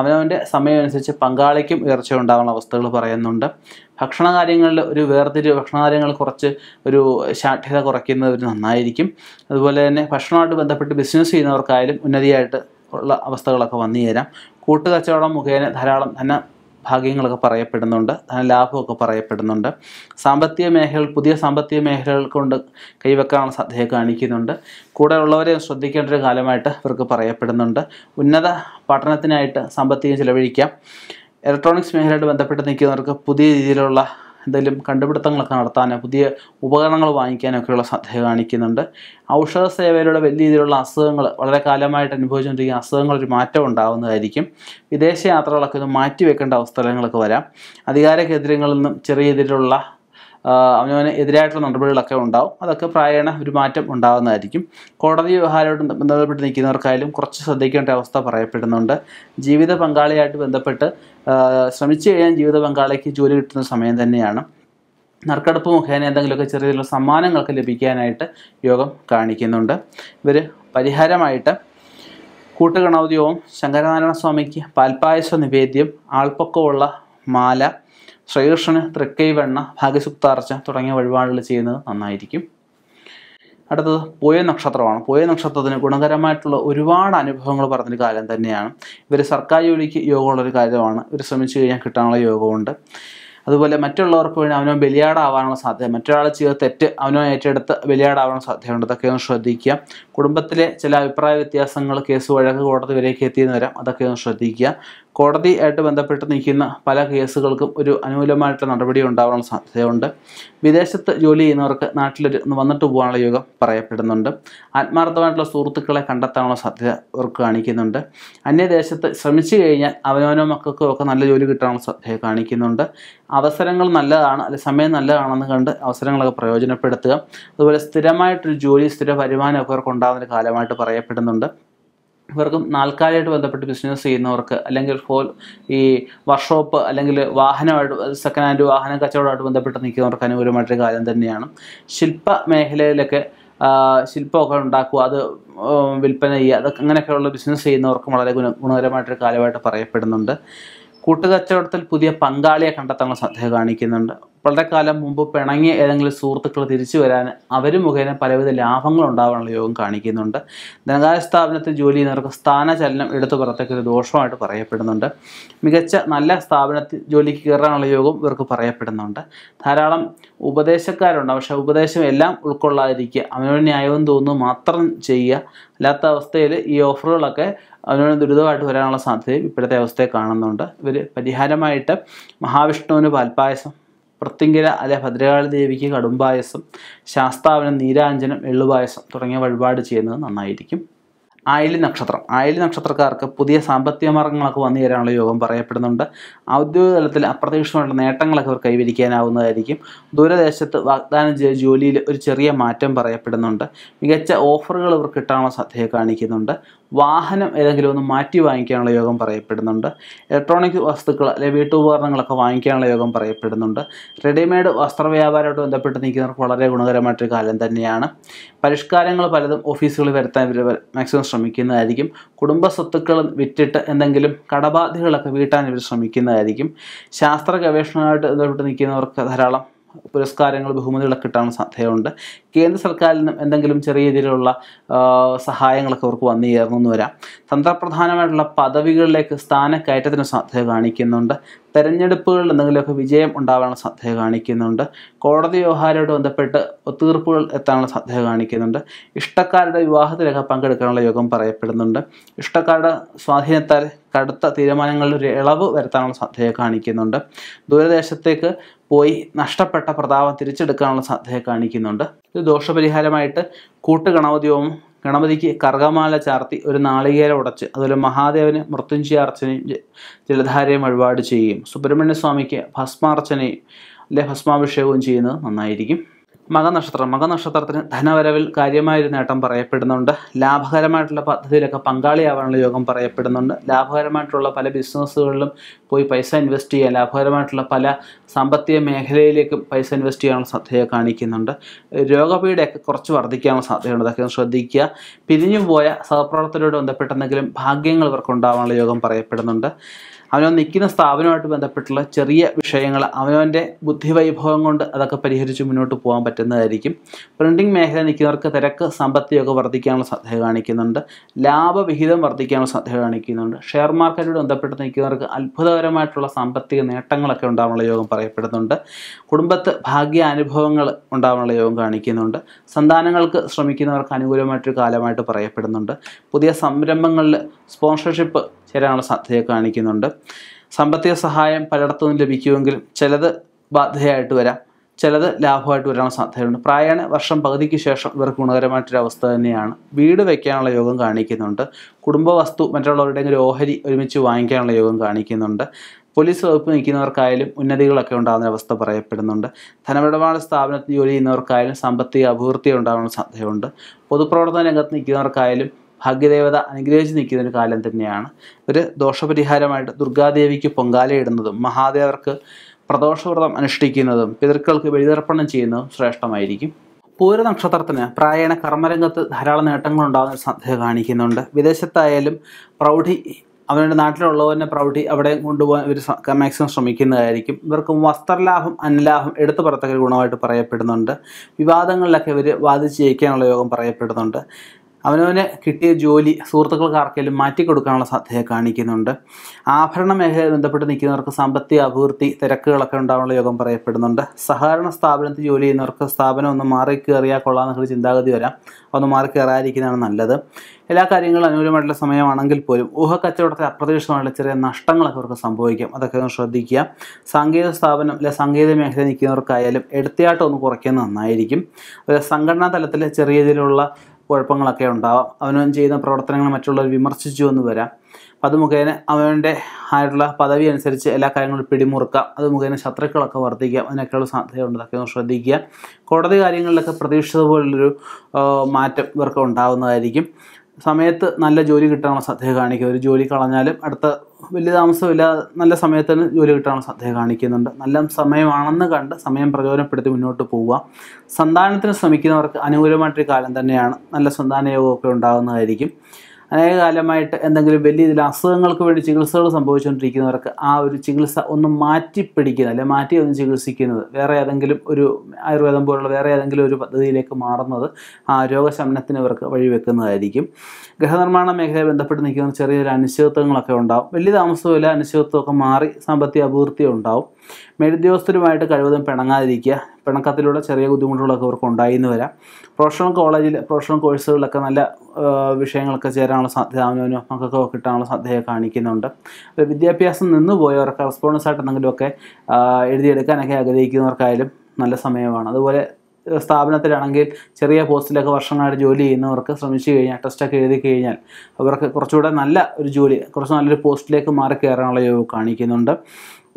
അവനവൻ്റെ സമയമനുസരിച്ച് പങ്കാളിക്കും ഉയർച്ച ഉണ്ടാകുന്ന അവസ്ഥകൾ പറയുന്നുണ്ട് ഭക്ഷണകാര്യങ്ങളിൽ ഒരു വേർതിരി ഭക്ഷണകാര്യങ്ങൾ കുറച്ച് ഒരു ശാഠ്യത കുറയ്ക്കുന്നത് ഒരു നന്നായിരിക്കും അതുപോലെ തന്നെ ഭക്ഷണമായിട്ട് ബന്ധപ്പെട്ട് ബിസിനസ് ചെയ്യുന്നവർക്കായാലും ഉന്നതിയായിട്ട് ഉള്ള അവസ്ഥകളൊക്കെ വന്നു തരാം കൂട്ടുകച്ചവടം മുഖേന ധാരാളം ധന ഭാഗ്യങ്ങളൊക്കെ പറയപ്പെടുന്നുണ്ട് ലാഭമൊക്കെ പറയപ്പെടുന്നുണ്ട് സാമ്പത്തിക മേഖലകൾ പുതിയ സാമ്പത്തിക മേഖലകൾ കൊണ്ട് കൈവെക്കാനുള്ള സാധ്യത കാണിക്കുന്നുണ്ട് കൂടെ ഉള്ളവരെ ശ്രദ്ധിക്കേണ്ട ഒരു കാലമായിട്ട് ഇവർക്ക് പറയപ്പെടുന്നുണ്ട് ഉന്നത പഠനത്തിനായിട്ട് സാമ്പത്തികം ചിലവഴിക്കാം ഇലക്ട്രോണിക്സ് മേഖലയായിട്ട് ബന്ധപ്പെട്ട് നിൽക്കുന്നവർക്ക് പുതിയ രീതിയിലുള്ള എന്തെങ്കിലും കണ്ടുപിടുത്തങ്ങളൊക്കെ നടത്താനോ പുതിയ ഉപകരണങ്ങൾ വാങ്ങിക്കാനൊക്കെയുള്ള ശ്രദ്ധ കാണിക്കുന്നുണ്ട് ഔഷധ സേവയിലൂടെ വലിയ രീതിയിലുള്ള അസുഖങ്ങൾ വളരെ കാലമായിട്ട് അനുഭവിച്ചുകൊണ്ടിരിക്കുന്ന അസുഖങ്ങളൊരു ഒരു മാറ്റം ഉണ്ടാകുന്നതായിരിക്കും വിദേശ യാത്രകളൊക്കെ ഒന്ന് മാറ്റിവെക്കേണ്ട അവസ്ഥകളൊക്കെ വരാം അധികാര കേന്ദ്രങ്ങളിൽ നിന്നും ചെറിയ രീതിയിലുള്ള അവനവന് എതിരായിട്ടുള്ള നടപടികളൊക്കെ ഉണ്ടാവും അതൊക്കെ പ്രായണ ഒരു മാറ്റം ഉണ്ടാകുന്നതായിരിക്കും കോടതി വ്യവഹാരമായിട്ട് ബന്ധപ്പെട്ട് നിൽക്കുന്നവർക്കായാലും കുറച്ച് ശ്രദ്ധിക്കേണ്ട അവസ്ഥ പറയപ്പെടുന്നുണ്ട് ജീവിത പങ്കാളിയായിട്ട് ബന്ധപ്പെട്ട് ശ്രമിച്ചു കഴിയാൻ ജീവിത പങ്കാളിക്ക് ജോലി കിട്ടുന്ന സമയം തന്നെയാണ് നറുക്കെടുപ്പ് മുഖേന എന്തെങ്കിലുമൊക്കെ ചെറിയ ചെറിയ സമ്മാനങ്ങളൊക്കെ ലഭിക്കാനായിട്ട് യോഗം കാണിക്കുന്നുണ്ട് ഇവർ പരിഹാരമായിട്ട് കൂട്ടുകണൗദ്യവും ശങ്കരനാരായണ സ്വാമിക്ക് പാൽപ്പായസ നിവേദ്യം ആൾപ്പൊക്കമുള്ള മാല ശ്രേഷ്ഠന് തൃക്കൈവെണ്ണ ഭാഗ്യസുക്താർച്ച തുടങ്ങിയ വഴിപാടുകൾ ചെയ്യുന്നത് നന്നായിരിക്കും അടുത്തത് പോയ നക്ഷത്രമാണ് പോയ നക്ഷത്രത്തിന് ഗുണകരമായിട്ടുള്ള ഒരുപാട് അനുഭവങ്ങൾ പറഞ്ഞൊരു കാര്യം തന്നെയാണ് ഇവർ സർക്കാർ ജോലിക്ക് യോഗമുള്ളൊരു കാര്യമാണ് ഇവർ ശ്രമിച്ചു കഴിഞ്ഞാൽ കിട്ടാനുള്ള യോഗമുണ്ട് അതുപോലെ മറ്റുള്ളവർക്ക് വേണ്ടി അവനോ ബലിയാടാവാനുള്ള സാധ്യത മറ്റൊരാൾ ചെയ്ത തെറ്റ് അവനോ ഏറ്റെടുത്ത് ബലിയാടാവാനുള്ള സാധ്യതയുണ്ട് അതൊക്കെ ഒന്ന് ശ്രദ്ധിക്കുക കുടുംബത്തിലെ ചില അഭിപ്രായ വ്യത്യാസങ്ങൾ കേസ് വഴക്ക് കോടതി വരെയൊക്കെ എത്തിയെന്ന് വരാം അതൊക്കെ ഒന്ന് ശ്രദ്ധിക്കുക കോടതിയായിട്ട് ബന്ധപ്പെട്ട് നിൽക്കുന്ന പല കേസുകൾക്കും ഒരു അനുകൂലമായിട്ടുള്ള നടപടി ഉണ്ടാവാനുള്ള സാധ്യതയുണ്ട് വിദേശത്ത് ജോലി ചെയ്യുന്നവർക്ക് നാട്ടിലൊരു വന്നിട്ട് പോകാനുള്ള യോഗം പറയപ്പെടുന്നുണ്ട് ആത്മാർത്ഥമായിട്ടുള്ള സുഹൃത്തുക്കളെ കണ്ടെത്താനുള്ള സാധ്യത അവർക്ക് കാണിക്കുന്നുണ്ട് അന്യദേശത്ത് ശ്രമിച്ചു കഴിഞ്ഞാൽ അവനവനോ മക്കൾക്കും ഒക്കെ നല്ല ജോലി കിട്ടാനുള്ള സാധ്യത കാണിക്കുന്നുണ്ട് അവസരങ്ങൾ നല്ലതാണ് അല്ലെങ്കിൽ സമയം നല്ലതാണെന്ന് കണ്ട് അവസരങ്ങളൊക്കെ പ്രയോജനപ്പെടുത്തുക അതുപോലെ സ്ഥിരമായിട്ടൊരു ജോലി സ്ഥിര വരുമാനമൊക്കെ അവർക്ക് ഉണ്ടാകുന്നൊരു കാലമായിട്ട് പറയപ്പെടുന്നുണ്ട് ഇവർക്കും നാൽക്കാലമായിട്ട് ബന്ധപ്പെട്ട് ബിസിനസ് ചെയ്യുന്നവർക്ക് അല്ലെങ്കിൽ ഹോൾ ഈ വർക്ക്ഷോപ്പ് അല്ലെങ്കിൽ വാഹനമായിട്ട് സെക്കൻഡ് ഹാൻഡ് വാഹന കച്ചവടമായിട്ട് ബന്ധപ്പെട്ട് നിൽക്കുന്നവർക്ക് അനുകൂലമായിട്ടൊരു കാര്യം തന്നെയാണ് ശില്പ മേഖലയിലൊക്കെ ശില്പമൊക്കെ ഉണ്ടാക്കുക അത് വിൽപ്പന ചെയ്യുക അതൊക്കെ അങ്ങനെയൊക്കെയുള്ള ബിസിനസ് ചെയ്യുന്നവർക്കും വളരെ ഗുണ ഗുണകരമായിട്ടൊരു കാര്യമായിട്ട് പറയപ്പെടുന്നുണ്ട് കൂട്ടുകച്ചവടത്തിൽ പുതിയ പങ്കാളിയെ കണ്ടെത്താനുള്ള ശ്രദ്ധ കാണിക്കുന്നുണ്ട് വളരെ കാലം മുമ്പ് പിണങ്ങിയ ഏതെങ്കിലും സുഹൃത്തുക്കൾ തിരിച്ചു വരാൻ അവർ മുഖേന പലവിധ ലാഭങ്ങൾ ഉണ്ടാവാനുള്ള യോഗം കാണിക്കുന്നുണ്ട് ധനകാര്യ സ്ഥാപനത്തിൽ ജോലി ചെയ്യുന്നവർക്ക് സ്ഥാനചലനം എടുത്തു പുറത്തേക്ക് ഒരു ദോഷമായിട്ട് പറയപ്പെടുന്നുണ്ട് മികച്ച നല്ല സ്ഥാപനത്തിൽ ജോലിക്ക് കയറാനുള്ള യോഗം ഇവർക്ക് പറയപ്പെടുന്നുണ്ട് ധാരാളം ഉപദേശക്കാരുണ്ട് പക്ഷേ ഉപദേശം എല്ലാം ഉൾക്കൊള്ളാതിരിക്കുക അവനോട് ന്യായവും തോന്നുന്നു മാത്രം ചെയ്യുക അല്ലാത്ത അവസ്ഥയിൽ ഈ ഓഫറുകളൊക്കെ അവനോട് ദുരിതമായിട്ട് വരാനുള്ള സാധ്യതയും ഇപ്പോഴത്തെ അവസ്ഥയെ കാണുന്നുണ്ട് ഇവർ പരിഹാരമായിട്ട് മഹാവിഷ്ണുവിന് പാൽപ്പായസം പ്രത്യങ്കര അല്ലെ ഭദ്രകാളി ദേവിക്ക് കടുംപായസം ശാസ്താവിന് നീരാഞ്ജനം എള്ളുപായസം തുടങ്ങിയ വഴിപാട് ചെയ്യുന്നത് നന്നായിരിക്കും ആയിലി നക്ഷത്രം ആയിലി നക്ഷത്രക്കാർക്ക് പുതിയ സാമ്പത്തിക മാർഗങ്ങളൊക്കെ വന്നു ചേരാനുള്ള യോഗം പറയപ്പെടുന്നുണ്ട് ഔദ്യോഗിക തലത്തിൽ അപ്രതീക്ഷിതമായിട്ടുള്ള നേട്ടങ്ങളൊക്കെ അവർ കൈവരിക്കാനാവുന്നതായിരിക്കും ദൂരദേശത്ത് വാഗ്ദാനം ചെയ്ത ജോലിയിൽ ഒരു ചെറിയ മാറ്റം പറയപ്പെടുന്നുണ്ട് മികച്ച ഓഫറുകൾ ഇവർ കിട്ടാനുള്ള സാധ്യത കാണിക്കുന്നുണ്ട് വാഹനം ഏതെങ്കിലും ഒന്ന് മാറ്റി വാങ്ങിക്കാനുള്ള യോഗം പറയപ്പെടുന്നുണ്ട് ഇലക്ട്രോണിക് വസ്തുക്കൾ അല്ലെങ്കിൽ വീട്ടുപകരണങ്ങളൊക്കെ വാങ്ങിക്കാനുള്ള യോഗം പറയപ്പെടുന്നുണ്ട് റെഡിമെയ്ഡ് വസ്ത്രവ്യാപാരമായിട്ട് ബന്ധപ്പെട്ട് നിൽക്കുന്നവർക്ക് വളരെ ഗുണകരമായിട്ടൊരു കാലം തന്നെയാണ് പരിഷ്കാരങ്ങൾ പലതും ഓഫീസുകളിൽ വരുത്താൻ മാക്സിമം ശ്രമിക്കുന്നതായിരിക്കും കുടുംബ സ്വത്തുക്കൾ വിറ്റിട്ട് എന്തെങ്കിലും കടബാധ്യതകളൊക്കെ വീട്ടാൻ ഇവർ ശ്രമിക്കുന്നതായിരിക്കും ശാസ്ത്ര ഗവേഷണമായിട്ട് ഇതോട്ട് നിൽക്കുന്നവർക്ക് ധാരാളം പുരസ്കാരങ്ങൾ ബഹുമതികളൊക്കെ കിട്ടാൻ സാധ്യതയുണ്ട് കേന്ദ്ര സർക്കാരിൽ നിന്നും എന്തെങ്കിലും ചെറിയ രീതിയിലുള്ള സഹായങ്ങളൊക്കെ അവർക്ക് വന്നു ചേർന്നു വരാം തന്ത്രപ്രധാനമായിട്ടുള്ള പദവികളിലേക്ക് സ്ഥാനക്കയറ്റത്തിന് സാധ്യത കാണിക്കുന്നുണ്ട് തെരഞ്ഞെടുപ്പുകളിൽ എന്തെങ്കിലുമൊക്കെ വിജയം ഉണ്ടാവാനുള്ള സാധ്യത കാണിക്കുന്നുണ്ട് കോടതി വ്യവഹാരമായിട്ട് ബന്ധപ്പെട്ട് ഒത്തുതീർപ്പുകൾ എത്താനുള്ള സാധ്യത കാണിക്കുന്നുണ്ട് ഇഷ്ടക്കാരുടെ വിവാഹത്തിലൊക്കെ പങ്കെടുക്കാനുള്ള യോഗം പറയപ്പെടുന്നുണ്ട് ഇഷ്ടക്കാരുടെ സ്വാധീനത്താൽ കടുത്ത തീരുമാനങ്ങളിൽ ഒരു ഇളവ് വരുത്താനുള്ള സാധ്യത കാണിക്കുന്നുണ്ട് ദൂരദേശത്തേക്ക് പോയി നഷ്ടപ്പെട്ട പ്രതാപം തിരിച്ചെടുക്കാനുള്ള സാധ്യത കാണിക്കുന്നുണ്ട് ഇത് ദോഷപരിഹാരമായിട്ട് കൂട്ടുഗണപതിയോമം ഗണപതിക്ക് കർഗമാല ചാർത്തി ഒരു നാളികേര ഉടച്ച് അതുപോലെ മഹാദേവന് അർച്ചനയും ജലധാരയും വഴിപാട് ചെയ്യുകയും സുബ്രഹ്മണ്യസ്വാമിക്ക് ഭസ്മാർച്ചനയും അല്ലെ ഭസ്മാഭിഷേകവും ചെയ്യുന്നത് നന്നായിരിക്കും മകനക്ഷത്രം മകനക്ഷത്രത്തിന് ധനവരവിൽ കാര്യമായൊരു നേട്ടം പറയപ്പെടുന്നുണ്ട് ലാഭകരമായിട്ടുള്ള പദ്ധതിയിലൊക്കെ പങ്കാളിയാവാനുള്ള യോഗം പറയപ്പെടുന്നുണ്ട് ലാഭകരമായിട്ടുള്ള പല ബിസിനസ്സുകളിലും പോയി പൈസ ഇൻവെസ്റ്റ് ചെയ്യാൻ ലാഭകരമായിട്ടുള്ള പല സാമ്പത്തിക മേഖലയിലേക്കും പൈസ ഇൻവെസ്റ്റ് ചെയ്യാനുള്ള സാധ്യത കാണിക്കുന്നുണ്ട് രോഗപീഠയൊക്കെ കുറച്ച് വർദ്ധിക്കാനുള്ള സാധ്യതയുണ്ട് അതൊക്കെ ശ്രദ്ധിക്കുക പിരിഞ്ഞു പോയ സഹപ്രവർത്തകരോട് ബന്ധപ്പെട്ടെന്തെങ്കിലും ഭാഗ്യങ്ങൾ ഇവർക്ക് ഉണ്ടാവാനുള്ള യോഗം പറയപ്പെടുന്നുണ്ട് അവനവൻ നിൽക്കുന്ന സ്ഥാപനവുമായിട്ട് ബന്ധപ്പെട്ടുള്ള ചെറിയ വിഷയങ്ങൾ അവനവൻ്റെ ബുദ്ധിവൈഭവം കൊണ്ട് അതൊക്കെ പരിഹരിച്ച് മുന്നോട്ട് പോകാൻ പറ്റുന്നതായിരിക്കും പ്രിൻറ്റിംഗ് മേഖല നിൽക്കുന്നവർക്ക് തിരക്ക് സമ്പത്തിയൊക്കെ വർദ്ധിക്കാനുള്ള സാധ്യത കാണിക്കുന്നുണ്ട് ലാഭവിഹിതം വർദ്ധിക്കാനുള്ള സാധ്യത കാണിക്കുന്നുണ്ട് ഷെയർ മാർക്കറ്റിനോട് ബന്ധപ്പെട്ട് നിൽക്കുന്നവർക്ക് അത്ഭുതകരമായിട്ടുള്ള സാമ്പത്തിക നേട്ടങ്ങളൊക്കെ ഉണ്ടാവാനുള്ള യോഗം പറയപ്പെടുന്നുണ്ട് കുടുംബത്ത് ഭാഗ്യ അനുഭവങ്ങൾ ഉണ്ടാവാനുള്ള യോഗം കാണിക്കുന്നുണ്ട് സന്താനങ്ങൾക്ക് ശ്രമിക്കുന്നവർക്ക് അനുകൂലമായിട്ടൊരു കാലമായിട്ട് പറയപ്പെടുന്നുണ്ട് പുതിയ സംരംഭങ്ങളിൽ സ്പോൺസർഷിപ്പ് ചേരാനുള്ള സാധ്യത കാണിക്കുന്നുണ്ട് സാമ്പത്തിക സഹായം പലയിടത്തുനിന്നും ലഭിക്കുമെങ്കിലും ചിലത് ബാധ്യതയായിട്ട് വരാം ചിലത് ലാഭമായിട്ട് വരാൻ സാധ്യതയുണ്ട് പ്രായണ വർഷം പകുതിക്ക് ശേഷം ഇവർക്ക് ഗുണകരമായിട്ടൊരു അവസ്ഥ തന്നെയാണ് വീട് വയ്ക്കാനുള്ള യോഗം കാണിക്കുന്നുണ്ട് കുടുംബ വസ്തു മറ്റുള്ളവരുടെ ഓഹരി ഒരുമിച്ച് വാങ്ങിക്കാനുള്ള യോഗം കാണിക്കുന്നുണ്ട് പോലീസ് വകുപ്പ് നിൽക്കുന്നവർക്കായാലും ഉന്നതികളൊക്കെ ഉണ്ടാകുന്ന അവസ്ഥ പറയപ്പെടുന്നുണ്ട് ധനപരമായ സ്ഥാപനത്തിൽ ജോലി ചെയ്യുന്നവർക്കായാലും സാമ്പത്തിക അഭിവൃദ്ധി ഉണ്ടാകാനുള്ള സാധ്യതയുണ്ട് പൊതുപ്രവർത്തന രംഗത്ത് നിൽക്കുന്നവർക്കായാലും ഭാഗ്യദേവത അനുഗ്രഹിച്ച് നിൽക്കുന്ന ഒരു കാലം തന്നെയാണ് ഒരു ദോഷപരിഹാരമായിട്ട് ദുർഗാദേവിക്ക് പൊങ്കാലയിടുന്നതും മഹാദേവർക്ക് പ്രദോഷവ്രതം അനുഷ്ഠിക്കുന്നതും പിതൃക്കൾക്ക് ബലിതർപ്പണം ചെയ്യുന്നതും ശ്രേഷ്ഠമായിരിക്കും പൂരനക്ഷത്രത്തിന് പ്രായണ കർമ്മരംഗത്ത് ധാരാളം നേട്ടങ്ങൾ ഉണ്ടാകുന്ന സാധ്യത കാണിക്കുന്നുണ്ട് വിദേശത്തായാലും പ്രൗഢി അവരുടെ നാട്ടിലുള്ളവൻ്റെ പ്രൗഢി അവിടെ കൊണ്ടുപോകാൻ ഇവർ മാക്സിമം ശ്രമിക്കുന്നതായിരിക്കും ഇവർക്ക് വസ്ത്രലാഭം അന്നലാഭം എടുത്തു പറത്തക്കൽ ഗുണമായിട്ട് പറയപ്പെടുന്നുണ്ട് വിവാദങ്ങളിലൊക്കെ ഇവർ വാദിച്ച് ജയിക്കാനുള്ള യോഗം പറയപ്പെടുന്നുണ്ട് അവനവന് കിട്ടിയ ജോലി സുഹൃത്തുക്കൾക്ക് ആർക്കെങ്കിലും മാറ്റിക്കൊടുക്കാനുള്ള സാധ്യത കാണിക്കുന്നുണ്ട് ആഭരണ മേഖലയിൽ ബന്ധപ്പെട്ട് നിൽക്കുന്നവർക്ക് സാമ്പത്തിക അഭിവൃദ്ധി തിരക്കുകളൊക്കെ ഉണ്ടാവാനുള്ള യോഗം പറയപ്പെടുന്നുണ്ട് സഹകരണ സ്ഥാപനത്തിൽ ജോലി ചെയ്യുന്നവർക്ക് സ്ഥാപനം ഒന്ന് മാറി കയറിയാൽ കൊള്ളാമെന്നൊരു ചിന്താഗതി വരാം ഒന്ന് മാറി കയറാതിരിക്കുന്നതാണ് നല്ലത് എല്ലാ കാര്യങ്ങളും അനുകൂലമായിട്ടുള്ള സമയമാണെങ്കിൽ പോലും ഊഹക്കച്ചവടത്തിൽ അപ്രതീക്ഷിതമായിട്ടുള്ള ചെറിയ നഷ്ടങ്ങളൊക്കെ അവർക്ക് സംഭവിക്കാം അതൊക്കെ ഒന്ന് ശ്രദ്ധിക്കുക സാങ്കേതിക സ്ഥാപനം അല്ലെങ്കിൽ സാങ്കേതിക മേഖലയിൽ നിൽക്കുന്നവർക്കായാലും എടുത്തയാട്ടം ഒന്ന് കുറയ്ക്കുന്നത് നന്നായിരിക്കും അതുപോലെ സംഘടനാ തലത്തിൽ ചെറിയ രീതിയിലുള്ള കുഴപ്പങ്ങളൊക്കെ ഉണ്ടാവാം അവനവൻ ചെയ്യുന്ന പ്രവർത്തനങ്ങൾ മറ്റുള്ളവർ വിമർശിച്ചു എന്ന് വരാം അപ്പം അത് മുഖേന അവൻ്റെ ആയിട്ടുള്ള പദവി അനുസരിച്ച് എല്ലാ കാര്യങ്ങളും പിടിമുറുക്കാം അത് മുഖേന ശത്രുക്കളൊക്കെ വർദ്ധിക്കാം അതിനൊക്കെയുള്ള സാധ്യത ഉണ്ടതൊക്കെ ഒന്ന് ശ്രദ്ധിക്കുക കോടതി കാര്യങ്ങളിലൊക്കെ പ്രതീക്ഷിച്ചതുപോലുള്ളൊരു മാറ്റം ഇവർക്ക് ഉണ്ടാകുന്നതായിരിക്കും സമയത്ത് നല്ല ജോലി കിട്ടാനുള്ള ശ്രദ്ധ കാണിക്കുക ഒരു ജോലി കളഞ്ഞാലും അടുത്ത വലിയ താമസമില്ലാതെ നല്ല സമയത്തിന് ജോലി കിട്ടാനുള്ള ശ്രദ്ധ കാണിക്കുന്നുണ്ട് നല്ല സമയമാണെന്ന് കണ്ട് സമയം പ്രചോദനപ്പെടുത്തി മുന്നോട്ട് പോവുക സന്താനത്തിന് ശ്രമിക്കുന്നവർക്ക് അനുകൂലമായിട്ടൊരു കാലം തന്നെയാണ് നല്ല സന്താന യോഗമൊക്കെ ഉണ്ടാകുന്നതായിരിക്കും അനേകകാലമായിട്ട് എന്തെങ്കിലും വലിയ ഇതിൽ അസുഖങ്ങൾക്ക് വേണ്ടി ചികിത്സകൾ സംഭവിച്ചുകൊണ്ടിരിക്കുന്നവർക്ക് ആ ഒരു ചികിത്സ ഒന്ന് മാറ്റിപ്പിടിക്കുന്നത് അല്ലെങ്കിൽ മാറ്റി ഒന്ന് ചികിത്സിക്കുന്നത് വേറെ ഏതെങ്കിലും ഒരു ആയുർവേദം പോലുള്ള വേറെ ഏതെങ്കിലും ഒരു പദ്ധതിയിലേക്ക് മാറുന്നത് ആ രോഗശമനത്തിന് അവർക്ക് വഴിവെക്കുന്നതായിരിക്കും ഗൃഹനിർമ്മാണ മേഖലയെ ബന്ധപ്പെട്ട് നിൽക്കുന്ന ചെറിയൊരു അനിശ്ചിതത്വങ്ങളൊക്കെ ഉണ്ടാവും വലിയ താമസമില്ല അനിശ്ചിതത്വമൊക്കെ മാറി സാമ്പത്തിക അഭിവൃദ്ധി ഉണ്ടാവും മേലുദ്യോഗസ്ഥരുമായിട്ട് കഴിവതും പിണങ്ങാതിരിക്കുക പിണക്കത്തിലൂടെ ചെറിയ ബുദ്ധിമുട്ടുകളൊക്കെ അവർക്ക് ഉണ്ടായിന്ന് വരാം പ്രൊഫഷണൽ കോളേജിൽ പ്രൊഫഷണൽ കോഴ്സുകളിലൊക്കെ നല്ല വിഷയങ്ങളൊക്കെ ചേരാനുള്ള സാധ്യത അവനവനും കിട്ടാനുള്ള സാധ്യത കാണിക്കുന്നുണ്ട് വിദ്യാഭ്യാസം നിന്നുപോയവർക്ക് റെസ്പോൺസായിട്ട് എന്തെങ്കിലുമൊക്കെ എഴുതിയെടുക്കാനൊക്കെ ആഗ്രഹിക്കുന്നവർക്കായാലും നല്ല സമയമാണ് അതുപോലെ സ്ഥാപനത്തിലാണെങ്കിൽ ചെറിയ പോസ്റ്റിലൊക്കെ വർഷങ്ങളായിട്ട് ജോലി ചെയ്യുന്നവർക്ക് ശ്രമിച്ചു കഴിഞ്ഞാൽ ടെസ്റ്റൊക്കെ എഴുതി കഴിഞ്ഞാൽ അവർക്ക് കുറച്ചുകൂടെ നല്ല ഒരു ജോലി കുറച്ച് നല്ലൊരു പോസ്റ്റിലേക്ക് മാറി കയറാനുള്ള യോഗ കാണിക്കുന്നുണ്ട്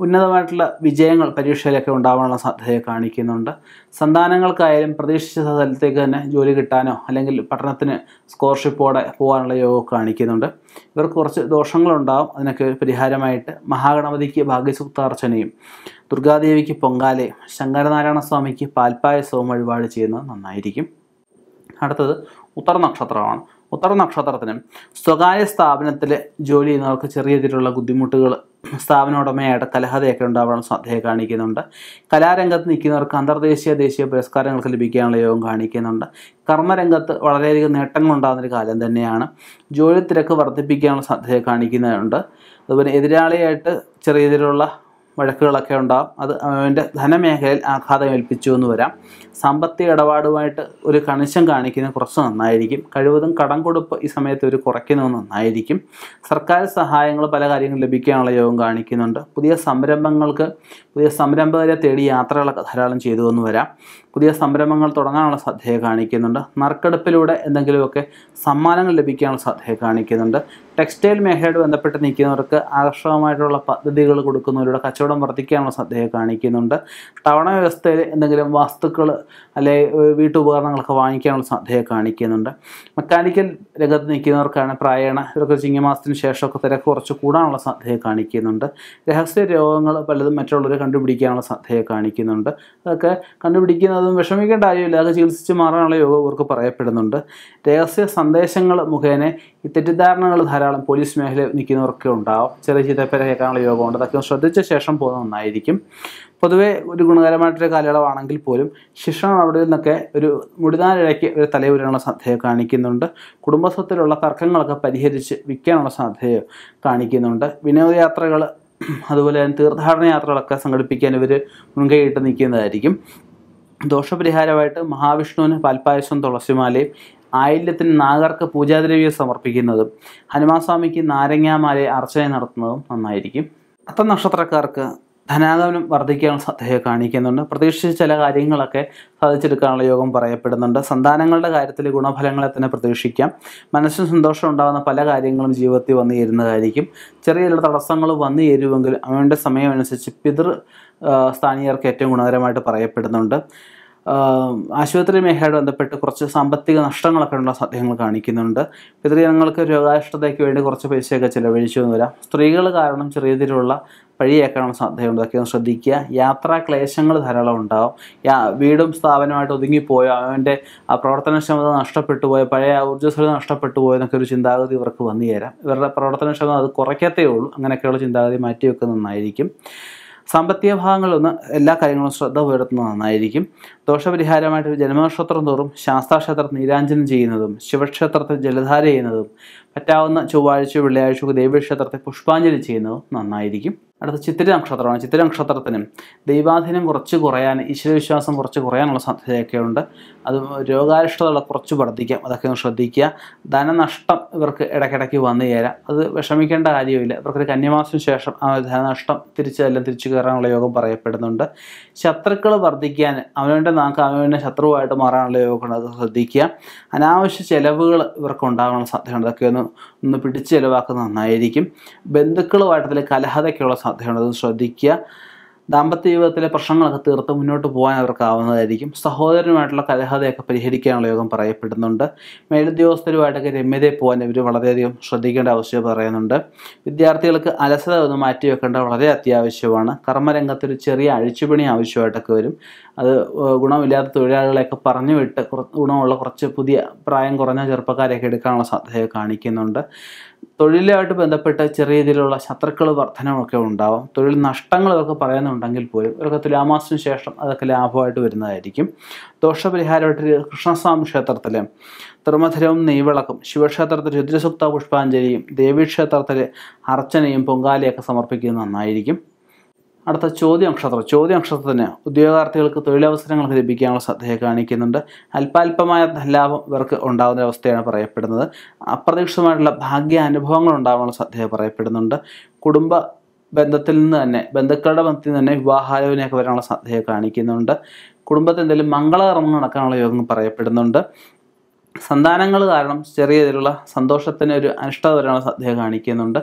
ഉന്നതമായിട്ടുള്ള വിജയങ്ങൾ പരീക്ഷയിലൊക്കെ ഉണ്ടാവാനുള്ള സാധ്യതയെ കാണിക്കുന്നുണ്ട് സന്താനങ്ങൾക്കായാലും പ്രതീക്ഷിച്ച സ്ഥലത്തേക്ക് തന്നെ ജോലി കിട്ടാനോ അല്ലെങ്കിൽ പഠനത്തിന് സ്കോളർഷിപ്പോടെ പോകാനുള്ള യോഗം കാണിക്കുന്നുണ്ട് ഇവർക്ക് കുറച്ച് ദോഷങ്ങളുണ്ടാവും അതിനൊക്കെ പരിഹാരമായിട്ട് മഹാഗണപതിക്ക് ഭാഗ്യസുക്താർച്ചനയും ദുർഗാദേവിക്ക് പൊങ്കാലെ ശങ്കരനാരായണ സ്വാമിക്ക് പാൽപ്പായസവും വഴിപാട് ചെയ്യുന്നത് നന്നായിരിക്കും അടുത്തത് ഉത്തരനക്ഷത്രമാണ് നക്ഷത്രമാണ് സ്വകാര്യ സ്ഥാപനത്തിൽ ജോലി ചെയ്യുന്നവർക്ക് ചെറിയ രീതിയിലുള്ള ബുദ്ധിമുട്ടുകൾ സ്ഥാപന ഉടമയായിട്ട് കലഹതയൊക്കെ ഉണ്ടാവണം ശ്രദ്ധയെ കാണിക്കുന്നുണ്ട് കലാരംഗത്ത് നിൽക്കുന്നവർക്ക് അന്തർദേശീയ ദേശീയ പുരസ്കാരങ്ങൾക്ക് ലഭിക്കാനുള്ള യോഗം കാണിക്കുന്നുണ്ട് കർമ്മരംഗത്ത് വളരെയധികം ഉണ്ടാകുന്നൊരു കാലം തന്നെയാണ് ജോലി തിരക്ക് വർദ്ധിപ്പിക്കാനുള്ള ശ്രദ്ധയെ കാണിക്കുന്നുണ്ട് അതുപോലെ എതിരാളിയായിട്ട് ചെറിയ രീതിയിലുള്ള വഴക്കുകളൊക്കെ ഉണ്ടാകും അത് അവൻ്റെ ധനമേഖലയിൽ ആഘാതം ഏൽപ്പിച്ചു എന്ന് വരാം സാമ്പത്തിക ഇടപാടുമായിട്ട് ഒരു കണിശം കാണിക്കുന്നത് കുറച്ച് നന്നായിരിക്കും കഴിവതും കടം കൊടുപ്പ് ഈ സമയത്ത് ഒരു കുറയ്ക്കുന്നത് നന്നായിരിക്കും സർക്കാർ സഹായങ്ങൾ പല കാര്യങ്ങളും ലഭിക്കാനുള്ള യോഗം കാണിക്കുന്നുണ്ട് പുതിയ സംരംഭങ്ങൾക്ക് പുതിയ സംരംഭകരെ തേടി യാത്രകളൊക്കെ ധാരാളം ചെയ്തു എന്ന് വരാം പുതിയ സംരംഭങ്ങൾ തുടങ്ങാനുള്ള സാധ്യത കാണിക്കുന്നുണ്ട് നറുക്കെടുപ്പിലൂടെ എന്തെങ്കിലുമൊക്കെ സമ്മാനങ്ങൾ ലഭിക്കാനുള്ള സാധ്യത കാണിക്കുന്നുണ്ട് ടെക്സ്റ്റൈൽ മേഖലയോട് ബന്ധപ്പെട്ട് നിൽക്കുന്നവർക്ക് ആകർഷകമായിട്ടുള്ള പദ്ധതികൾ കൊടുക്കുന്നവരുടെ കച്ചവടം വർദ്ധിക്കാനുള്ള ശ്രദ്ധയെ കാണിക്കുന്നുണ്ട് തവണ വ്യവസ്ഥയിൽ എന്തെങ്കിലും വസ്തുക്കൾ അല്ലെങ്കിൽ വീട്ടുപകരണങ്ങളൊക്കെ വാങ്ങിക്കാനുള്ള ശ്രദ്ധയെ കാണിക്കുന്നുണ്ട് മെക്കാനിക്കൽ രംഗത്ത് നിൽക്കുന്നവർക്കാണ് പ്രായണ ഇവർക്ക് ചിങ്ങമാസത്തിന് ശേഷമൊക്കെ തിരക്ക് കുറച്ച് കൂടാനുള്ള സാധ്യതയെ കാണിക്കുന്നുണ്ട് രഹസ്യ രോഗങ്ങൾ പലതും മറ്റുള്ളവർ കണ്ടുപിടിക്കാനുള്ള സാധ്യത കാണിക്കുന്നുണ്ട് അതൊക്കെ കണ്ടുപിടിക്കുന്നതും വിഷമിക്കേണ്ട കാര്യമില്ല അതൊക്കെ ചികിത്സിച്ച് മാറാനുള്ള യോഗം ഇവർക്ക് പറയപ്പെടുന്നുണ്ട് രഹസ്യ സന്ദേശങ്ങൾ മുഖേന ഈ തെറ്റിദ്ധാരണകൾ ധാരാളം ധാരാളം പോലീസ് മേഖല നിൽക്കുന്നവർക്ക് ഉണ്ടാവും ചെറിയ ചീത്തപ്പേരെ കേൾക്കാനുള്ള യോഗമുണ്ട് അതൊക്കെ ശ്രദ്ധിച്ച ശേഷം പോകുന്ന നന്നായിരിക്കും പൊതുവേ ഒരു ഗുണകരമായിട്ടൊരു കാലയളവാണെങ്കിൽ പോലും ശിക്ഷണ നടപടിയിൽ നിന്നൊക്കെ ഒരു മുടിനാലിഴയ്ക്ക് ഒരു തലയുരാനുള്ള സാധ്യത കാണിക്കുന്നുണ്ട് കുടുംബസ്വത്തിലുള്ള തർക്കങ്ങളൊക്കെ പരിഹരിച്ച് വിൽക്കാനുള്ള സാധ്യത കാണിക്കുന്നുണ്ട് വിനോദയാത്രകൾ അതുപോലെ തന്നെ തീർത്ഥാടന യാത്രകളൊക്കെ സംഘടിപ്പിക്കാൻ ഇവർ മുൻകൈയിട്ട് നിൽക്കുന്നതായിരിക്കും ദോഷപരിഹാരമായിട്ട് മഹാവിഷ്ണുവിന് പാൽപ്പായസം തുളസിമാലയും ആയില്യത്തിന് നാഗർക്ക് പൂജാദ്രവ്യം സമർപ്പിക്കുന്നതും സ്വാമിക്ക് നാരങ്ങാമാലെ അർച്ചന നടത്തുന്നതും നന്നായിരിക്കും അത്ത നക്ഷത്രക്കാർക്ക് ധനാഗമനം വർദ്ധിക്കാൻ സാധ്യത കാണിക്കുന്നുണ്ട് പ്രതീക്ഷിച്ച ചില കാര്യങ്ങളൊക്കെ സാധിച്ചെടുക്കാനുള്ള യോഗം പറയപ്പെടുന്നുണ്ട് സന്താനങ്ങളുടെ കാര്യത്തിൽ ഗുണഫലങ്ങളെ തന്നെ പ്രതീക്ഷിക്കാം മനസ്സിന് സന്തോഷം ഉണ്ടാകുന്ന പല കാര്യങ്ങളും ജീവിതത്തിൽ വന്നു ചേരുന്നതായിരിക്കും ചെറിയ ചില തടസ്സങ്ങൾ വന്നു ചേരുമെങ്കിൽ അവൻ്റെ സമയമനുസരിച്ച് പിതൃ സ്ഥാനീയർക്ക് ഏറ്റവും ഗുണകരമായിട്ട് പറയപ്പെടുന്നുണ്ട് ആശുപത്രി മേഖലയോട് ബന്ധപ്പെട്ട് കുറച്ച് സാമ്പത്തിക നഷ്ടങ്ങളൊക്കെ ഉള്ള അദ്ദേഹങ്ങൾ കാണിക്കുന്നുണ്ട് പിതൃജനങ്ങൾക്ക് രോഗാഷ്ടതയ്ക്ക് വേണ്ടി കുറച്ച് പൈസയൊക്കെ ചിലവഴിച്ചു എന്ന് വരാം സ്ത്രീകൾ കാരണം ചെറിയ രീതിയിലുള്ള പഴിയേക്കാനുള്ള സാധ്യതയുണ്ട് അതൊക്കെ ഒന്ന് ശ്രദ്ധിക്കുക യാത്രാ ക്ലേശങ്ങൾ ധാരാളം ഉണ്ടാവും യാ വീടും സ്ഥാപനമായിട്ട് ഒതുങ്ങിപ്പോയോ അവൻ്റെ ആ പ്രവർത്തനക്ഷമത നഷ്ടപ്പെട്ടു പോയോ പഴയ ഊർജ്ജസ്വലത നഷ്ടപ്പെട്ടു പോയോ എന്നൊക്കെ ഒരു ചിന്താഗതി ഇവർക്ക് വന്നു തരാം ഇവരുടെ പ്രവർത്തനക്ഷമത അത് കുറയ്ക്കത്തേ ഉള്ളൂ അങ്ങനെയൊക്കെയുള്ള ചിന്താഗതി മാറ്റിവെക്കുന്നത് നന്നായിരിക്കും സാമ്പത്തിക ഭാഗങ്ങളൊന്ന് എല്ലാ കാര്യങ്ങളും ശ്രദ്ധ പുലർത്തുന്നത് നന്നായിരിക്കും ദോഷപരിഹാരമായിട്ട് ജന്മനക്ഷത്രം തോറും ശാസ്താക്ഷേത്രം നീരാഞ്ജനം ചെയ്യുന്നതും ശിവക്ഷേത്രത്തിൽ ജലധാര ചെയ്യുന്നതും പറ്റാവുന്ന ചൊവ്വാഴ്ചയോ വെള്ളിയാഴ്ചയോ ദൈവക്ഷേത്രത്തെ പുഷ്പാഞ്ജലി ചെയ്യുന്നത് നന്നായിരിക്കും അടുത്ത ചിത്തിര നക്ഷത്രമാണ് ചിത്തിര നക്ഷത്രത്തിനും ദൈവാധീനം കുറച്ച് കുറയാൻ ഈശ്വരവിശ്വാസം കുറച്ച് കുറയാനുള്ള സാധ്യതയൊക്കെ ഉണ്ട് അത് രോഗാരിഷ്ടതകളെ കുറച്ച് വർദ്ധിക്കാം അതൊക്കെ ഒന്ന് ശ്രദ്ധിക്കുക ധനനഷ്ടം ഇവർക്ക് ഇടയ്ക്കിടയ്ക്ക് വന്നു ചേരാം അത് വിഷമിക്കേണ്ട കാര്യമില്ല ഇവർക്കൊരു കന്യമാസത്തിന് ശേഷം ആ ധനനഷ്ടം തിരിച്ചെല്ലാം തിരിച്ചു കയറാനുള്ള യോഗം പറയപ്പെടുന്നുണ്ട് ശത്രുക്കൾ വർദ്ധിക്കാൻ അവനവൻ്റെ നാക്ക് അവനവൻ്റെ ശത്രുവായിട്ട് മാറാനുള്ള യോഗമുണ്ട് അത് ശ്രദ്ധിക്കുക അനാവശ്യ ചിലവുകൾ ഇവർക്ക് ഉണ്ടാകാനുള്ള സാധ്യതയുണ്ട് അതൊക്കെ ഒന്ന് ഒന്ന് പിടിച്ച് ചിലവാക്കുന്നത് നന്നായിരിക്കും ബന്ധുക്കളുമായിട്ട് അതിൽ കലഹതയ്ക്കുള്ള സാധ്യതയുണ്ട് അത് ശ്രദ്ധിക്കുക ദാമ്പത്യ ജീവിതത്തിലെ പ്രശ്നങ്ങളൊക്കെ തീർത്ത് മുന്നോട്ട് പോകാൻ അവർക്കാവുന്നതായിരിക്കും സഹോദരനുമായിട്ടുള്ള കലഹതയൊക്കെ പരിഹരിക്കാനുള്ള യോഗം പറയപ്പെടുന്നുണ്ട് മേലുദ്യോഗസ്ഥരുമായിട്ടൊക്കെ രമ്യതയെ പോകാൻ ഇവർ വളരെയധികം ശ്രദ്ധിക്കേണ്ട ആവശ്യം പറയുന്നുണ്ട് വിദ്യാർത്ഥികൾക്ക് അലസത ഒന്ന് മാറ്റി വെക്കേണ്ട വളരെ അത്യാവശ്യമാണ് കർമ്മരംഗത്തൊരു ചെറിയ അഴിച്ചുപണി ആവശ്യമായിട്ടൊക്കെ വരും അത് ഗുണമില്ലാത്ത തൊഴിലാളികളെയൊക്കെ പറഞ്ഞു വിട്ട് ഗുണമുള്ള കുറച്ച് പുതിയ പ്രായം കുറഞ്ഞ ചെറുപ്പക്കാരെയൊക്കെ എടുക്കാനുള്ള സാധ്യത കാണിക്കുന്നുണ്ട് തൊഴിലുമായിട്ട് ബന്ധപ്പെട്ട ചെറിയ രീതിയിലുള്ള ശത്രുക്കൾ വർധനമൊക്കെ ഉണ്ടാവും തൊഴിൽ നഷ്ടങ്ങൾ പറയുന്നുണ്ടെങ്കിൽ പോലും ഇതൊക്കെ തുലാമാസത്തിന് ശേഷം അതൊക്കെ ലാഭമായിട്ട് വരുന്നതായിരിക്കും ദോഷപരിഹാരമായിട്ട് കൃഷ്ണസ്വാമി ക്ഷേത്രത്തിലെ തിരുമധുരവും നെയ്വിളക്കും ശിവക്ഷേത്രത്തിൽ രുദ്രസുപ്ത പുഷ്പാഞ്ജലിയും ദേവീക്ഷേത്രത്തിൽ അർച്ചനയും പൊങ്കാലയൊക്കെ സമർപ്പിക്കുന്നത് നന്നായിരിക്കും അടുത്ത ചോദ്യ നക്ഷത്രം ചോദ്യ നക്ഷത്രത്തിന് ഉദ്യോഗാർത്ഥികൾക്ക് തൊഴിലവസരങ്ങൾ ലഭിക്കാനുള്ള ശ്രദ്ധയെ കാണിക്കുന്നുണ്ട് അല്പാൽപമായ ലാഭം ഇവർക്ക് ഉണ്ടാകുന്ന അവസ്ഥയാണ് പറയപ്പെടുന്നത് അപ്രതീക്ഷിതമായിട്ടുള്ള ഭാഗ്യ അനുഭവങ്ങൾ ഉണ്ടാകാനുള്ള ശ്രദ്ധയെ പറയപ്പെടുന്നുണ്ട് കുടുംബ ബന്ധത്തിൽ നിന്ന് തന്നെ ബന്ധുക്കളുടെ ബന്ധത്തിൽ നിന്ന് തന്നെ വിവാഹാലോചനയൊക്കെ വരാനുള്ള സാധ്യത കാണിക്കുന്നുണ്ട് കുടുംബത്തിൽ എന്തെങ്കിലും മംഗളകർമ്മങ്ങൾ നടക്കാനുള്ള യോഗം പറയപ്പെടുന്നുണ്ട് സന്താനങ്ങൾ കാരണം ചെറിയ രീതിയിലുള്ള സന്തോഷത്തിന് ഒരു അനിഷ്ടത വരാനുള്ള സാധ്യത കാണിക്കുന്നുണ്ട്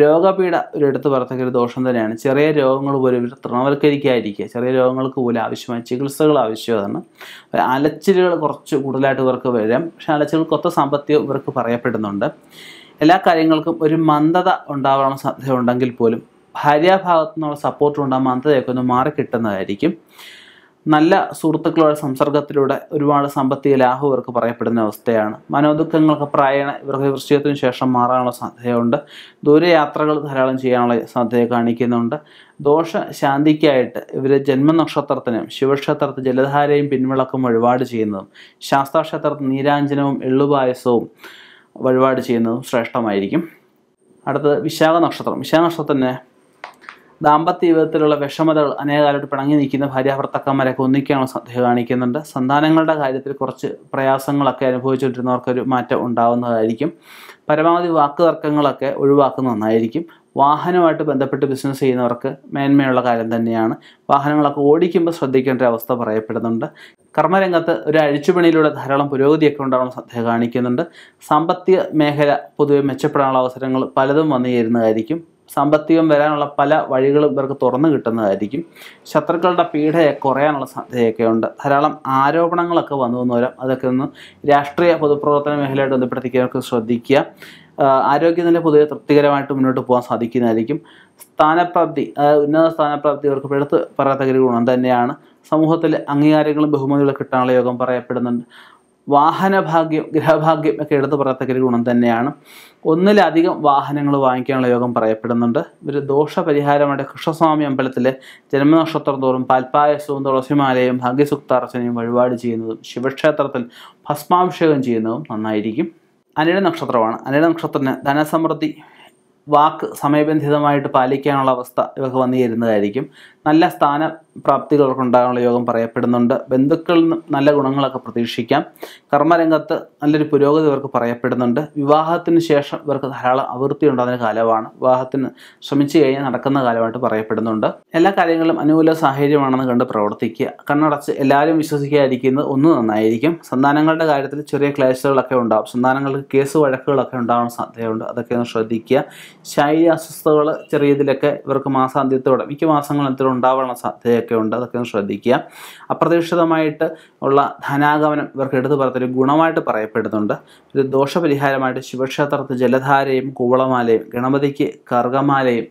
രോഗപീഠ ഒരു എടുത്തു പറത്തക്ക ഒരു ദോഷം തന്നെയാണ് ചെറിയ രോഗങ്ങൾ പോലും ഇവർ തൃണവൽക്കരിക്കാതിരിക്കുക ചെറിയ രോഗങ്ങൾക്ക് പോലും ആവശ്യമായ ചികിത്സകൾ ആവശ്യമാണ് അലച്ചിലുകൾ കുറച്ച് കൂടുതലായിട്ട് ഇവർക്ക് വരാം അലച്ചിലുകൾ കൊത്ത സാമ്പത്തികം ഇവർക്ക് പറയപ്പെടുന്നുണ്ട് എല്ലാ കാര്യങ്ങൾക്കും ഒരു മന്ദത ഉണ്ടാവാനുള്ള സാധ്യത ഉണ്ടെങ്കിൽ പോലും ഭാര്യാഭാഗത്തു നിന്നുള്ള സപ്പോർട്ട് ഉണ്ടാകുമ്പോൾ മന്ദതയൊക്കെ ഒന്ന് മാറി കിട്ടുന്നതായിരിക്കും നല്ല സുഹൃത്തുക്കളുടെ സംസർഗത്തിലൂടെ ഒരുപാട് സാമ്പത്തിക ലാഭം ഇവർക്ക് പറയപ്പെടുന്ന അവസ്ഥയാണ് മനോദുഖങ്ങൾക്ക് പ്രായണ ഇവർക്ക് വൃശ്ചികത്തിന് ശേഷം മാറാനുള്ള സാധ്യതയുണ്ട് ദൂരയാത്രകൾ ധാരാളം ചെയ്യാനുള്ള സാധ്യത കാണിക്കുന്നുണ്ട് ദോഷ ശാന്തിക്കായിട്ട് ഇവർ ജന്മനക്ഷത്രത്തിനും ശിവക്ഷേത്രത്തിൽ ജലധാരയും പിൻവിളക്കും വഴിപാട് ചെയ്യുന്നതും ശാസ്താക്ഷേത്രത്തിൽ നീരാഞ്ജനവും എള്ളുപായസവും വഴിപാട് ചെയ്യുന്നതും ശ്രേഷ്ഠമായിരിക്കും അടുത്തത് വിശാഖ നക്ഷത്രം വിശാഖ നക്ഷത്രത്തിന് ദാമ്പത്യ ജീവിതത്തിലുള്ള വിഷമതകൾ അനേകാലമായിട്ട് പിണങ്ങി നിൽക്കുന്ന ഭാര്യാഭർത്താക്കന്മാരൊക്കെ ഒന്നിക്കാനുള്ള ശ്രദ്ധ കാണിക്കുന്നുണ്ട് സന്താനങ്ങളുടെ കാര്യത്തിൽ കുറച്ച് പ്രയാസങ്ങളൊക്കെ അനുഭവിച്ചുകൊണ്ടിരുന്നവർക്കൊരു മാറ്റം ഉണ്ടാകുന്നതായിരിക്കും പരമാവധി വാക്ക് തർക്കങ്ങളൊക്കെ ഒഴിവാക്കുന്ന നന്നായിരിക്കും വാഹനമായിട്ട് ബന്ധപ്പെട്ട് ബിസിനസ് ചെയ്യുന്നവർക്ക് മേന്മയുള്ള കാര്യം തന്നെയാണ് വാഹനങ്ങളൊക്കെ ഓടിക്കുമ്പോൾ ശ്രദ്ധിക്കേണ്ട ഒരു അവസ്ഥ പറയപ്പെടുന്നുണ്ട് കർമ്മരംഗത്ത് ഒരു അഴിച്ചുപണിയിലൂടെ ധാരാളം പുരോഗതിയൊക്കെ ഉണ്ടാവണം ശ്രദ്ധ കാണിക്കുന്നുണ്ട് സാമ്പത്തിക മേഖല പൊതുവെ മെച്ചപ്പെടാനുള്ള അവസരങ്ങൾ പലതും വന്നു ചേരുന്നതായിരിക്കും സാമ്പത്തികം വരാനുള്ള പല വഴികളും ഇവർക്ക് തുറന്നു കിട്ടുന്നതായിരിക്കും ശത്രുക്കളുടെ പീഡയെ കുറയാനുള്ള സാധ്യതയൊക്കെ ഉണ്ട് ധാരാളം ആരോപണങ്ങളൊക്കെ വന്നു വന്നു വരാം അതൊക്കെ ഒന്ന് രാഷ്ട്രീയ പൊതുപ്രവർത്തന മേഖലയായിട്ട് ബന്ധപ്പെടുത്തിയവർക്ക് ശ്രദ്ധിക്കുക ആരോഗ്യനില പൊതുവെ തൃപ്തികരമായിട്ട് മുന്നോട്ട് പോകാൻ സാധിക്കുന്നതായിരിക്കും സ്ഥാനപ്രാപ്തി ഉന്നത സ്ഥാനപ്രാപ്തി ഇവർക്ക് എടുത്ത് പറയാത്ത ഗുണം തന്നെയാണ് സമൂഹത്തിൽ അംഗീകാരങ്ങളും ബഹുമതികളും കിട്ടാനുള്ള യോഗം പറയപ്പെടുന്നുണ്ട് വാഹനഭാഗ്യം ഗ്രഹഭാഗ്യം ഒക്കെ എടുത്തു പറയത്തക്ക ഒരു ഗുണം തന്നെയാണ് ഒന്നിലധികം വാഹനങ്ങൾ വാങ്ങിക്കാനുള്ള യോഗം പറയപ്പെടുന്നുണ്ട് ഇവർ ദോഷപരിഹാരമായിട്ട് കൃഷ്ണസ്വാമി അമ്പലത്തിലെ ജന്മനക്ഷത്രം തോറും പാൽപ്പായസവും തുളസിമാലയും ഭാഗ്യസുക്താർച്ചനയും വഴിപാട് ചെയ്യുന്നതും ശിവക്ഷേത്രത്തിൽ ഭസ്മാഭിഷേകം ചെയ്യുന്നതും നന്നായിരിക്കും അനിഴ നക്ഷത്രമാണ് അനിഴ നക്ഷത്രത്തിന് ധനസമൃദ്ധി വാക്ക് സമയബന്ധിതമായിട്ട് പാലിക്കാനുള്ള അവസ്ഥ ഇവർക്ക് വന്നു ചേരുന്നതായിരിക്കും നല്ല സ്ഥാന പ്രാപ്തികളൊക്കെ ഉണ്ടാകാനുള്ള യോഗം പറയപ്പെടുന്നുണ്ട് ബന്ധുക്കളിൽ നിന്നും നല്ല ഗുണങ്ങളൊക്കെ പ്രതീക്ഷിക്കാം കർമ്മരംഗത്ത് നല്ലൊരു പുരോഗതി ഇവർക്ക് പറയപ്പെടുന്നുണ്ട് വിവാഹത്തിന് ശേഷം ഇവർക്ക് ധാരാളം അവൃത്തി ഉണ്ടാകുന്ന കാലമാണ് വിവാഹത്തിന് ശ്രമിച്ചു കഴിഞ്ഞാൽ നടക്കുന്ന കാലമായിട്ട് പറയപ്പെടുന്നുണ്ട് എല്ലാ കാര്യങ്ങളും അനുകൂല സാഹചര്യമാണെന്ന് കണ്ട് പ്രവർത്തിക്കുക കണ്ണടച്ച് എല്ലാവരും വിശ്വസിക്കാതിരിക്കുന്നത് ഒന്ന് നന്നായിരിക്കും സന്താനങ്ങളുടെ കാര്യത്തിൽ ചെറിയ ക്ലേശുകളൊക്കെ ഉണ്ടാകും സന്താനങ്ങൾക്ക് കേസ് വഴക്കുകളൊക്കെ ഉണ്ടാകുന്ന സാധ്യതയുണ്ട് അതൊക്കെ ഒന്ന് ശ്രദ്ധിക്കുക ശാരീരിക അസ്വസ്ഥതകൾ ചെറിയതിലൊക്കെ ഇവർക്ക് മാസാന്ത്യത്തോടെ മിക്ക മാസങ്ങളും ഉണ്ടാവാനുള്ള സാധ്യതയൊക്കെ ഉണ്ട് അതൊക്കെ ഒന്ന് ശ്രദ്ധിക്കുക അപ്രതീക്ഷിതമായിട്ട് ഉള്ള ധനാഗമനം ഇവർക്ക് എടുത്തു പറഞ്ഞൊരു ഗുണമായിട്ട് പറയപ്പെടുന്നുണ്ട് ഒരു ദോഷപരിഹാരമായിട്ട് ശിവക്ഷേത്രത്തിൽ ജലധാരയും കൂവളമാലയും ഗണപതിക്ക് കർഗമാലയും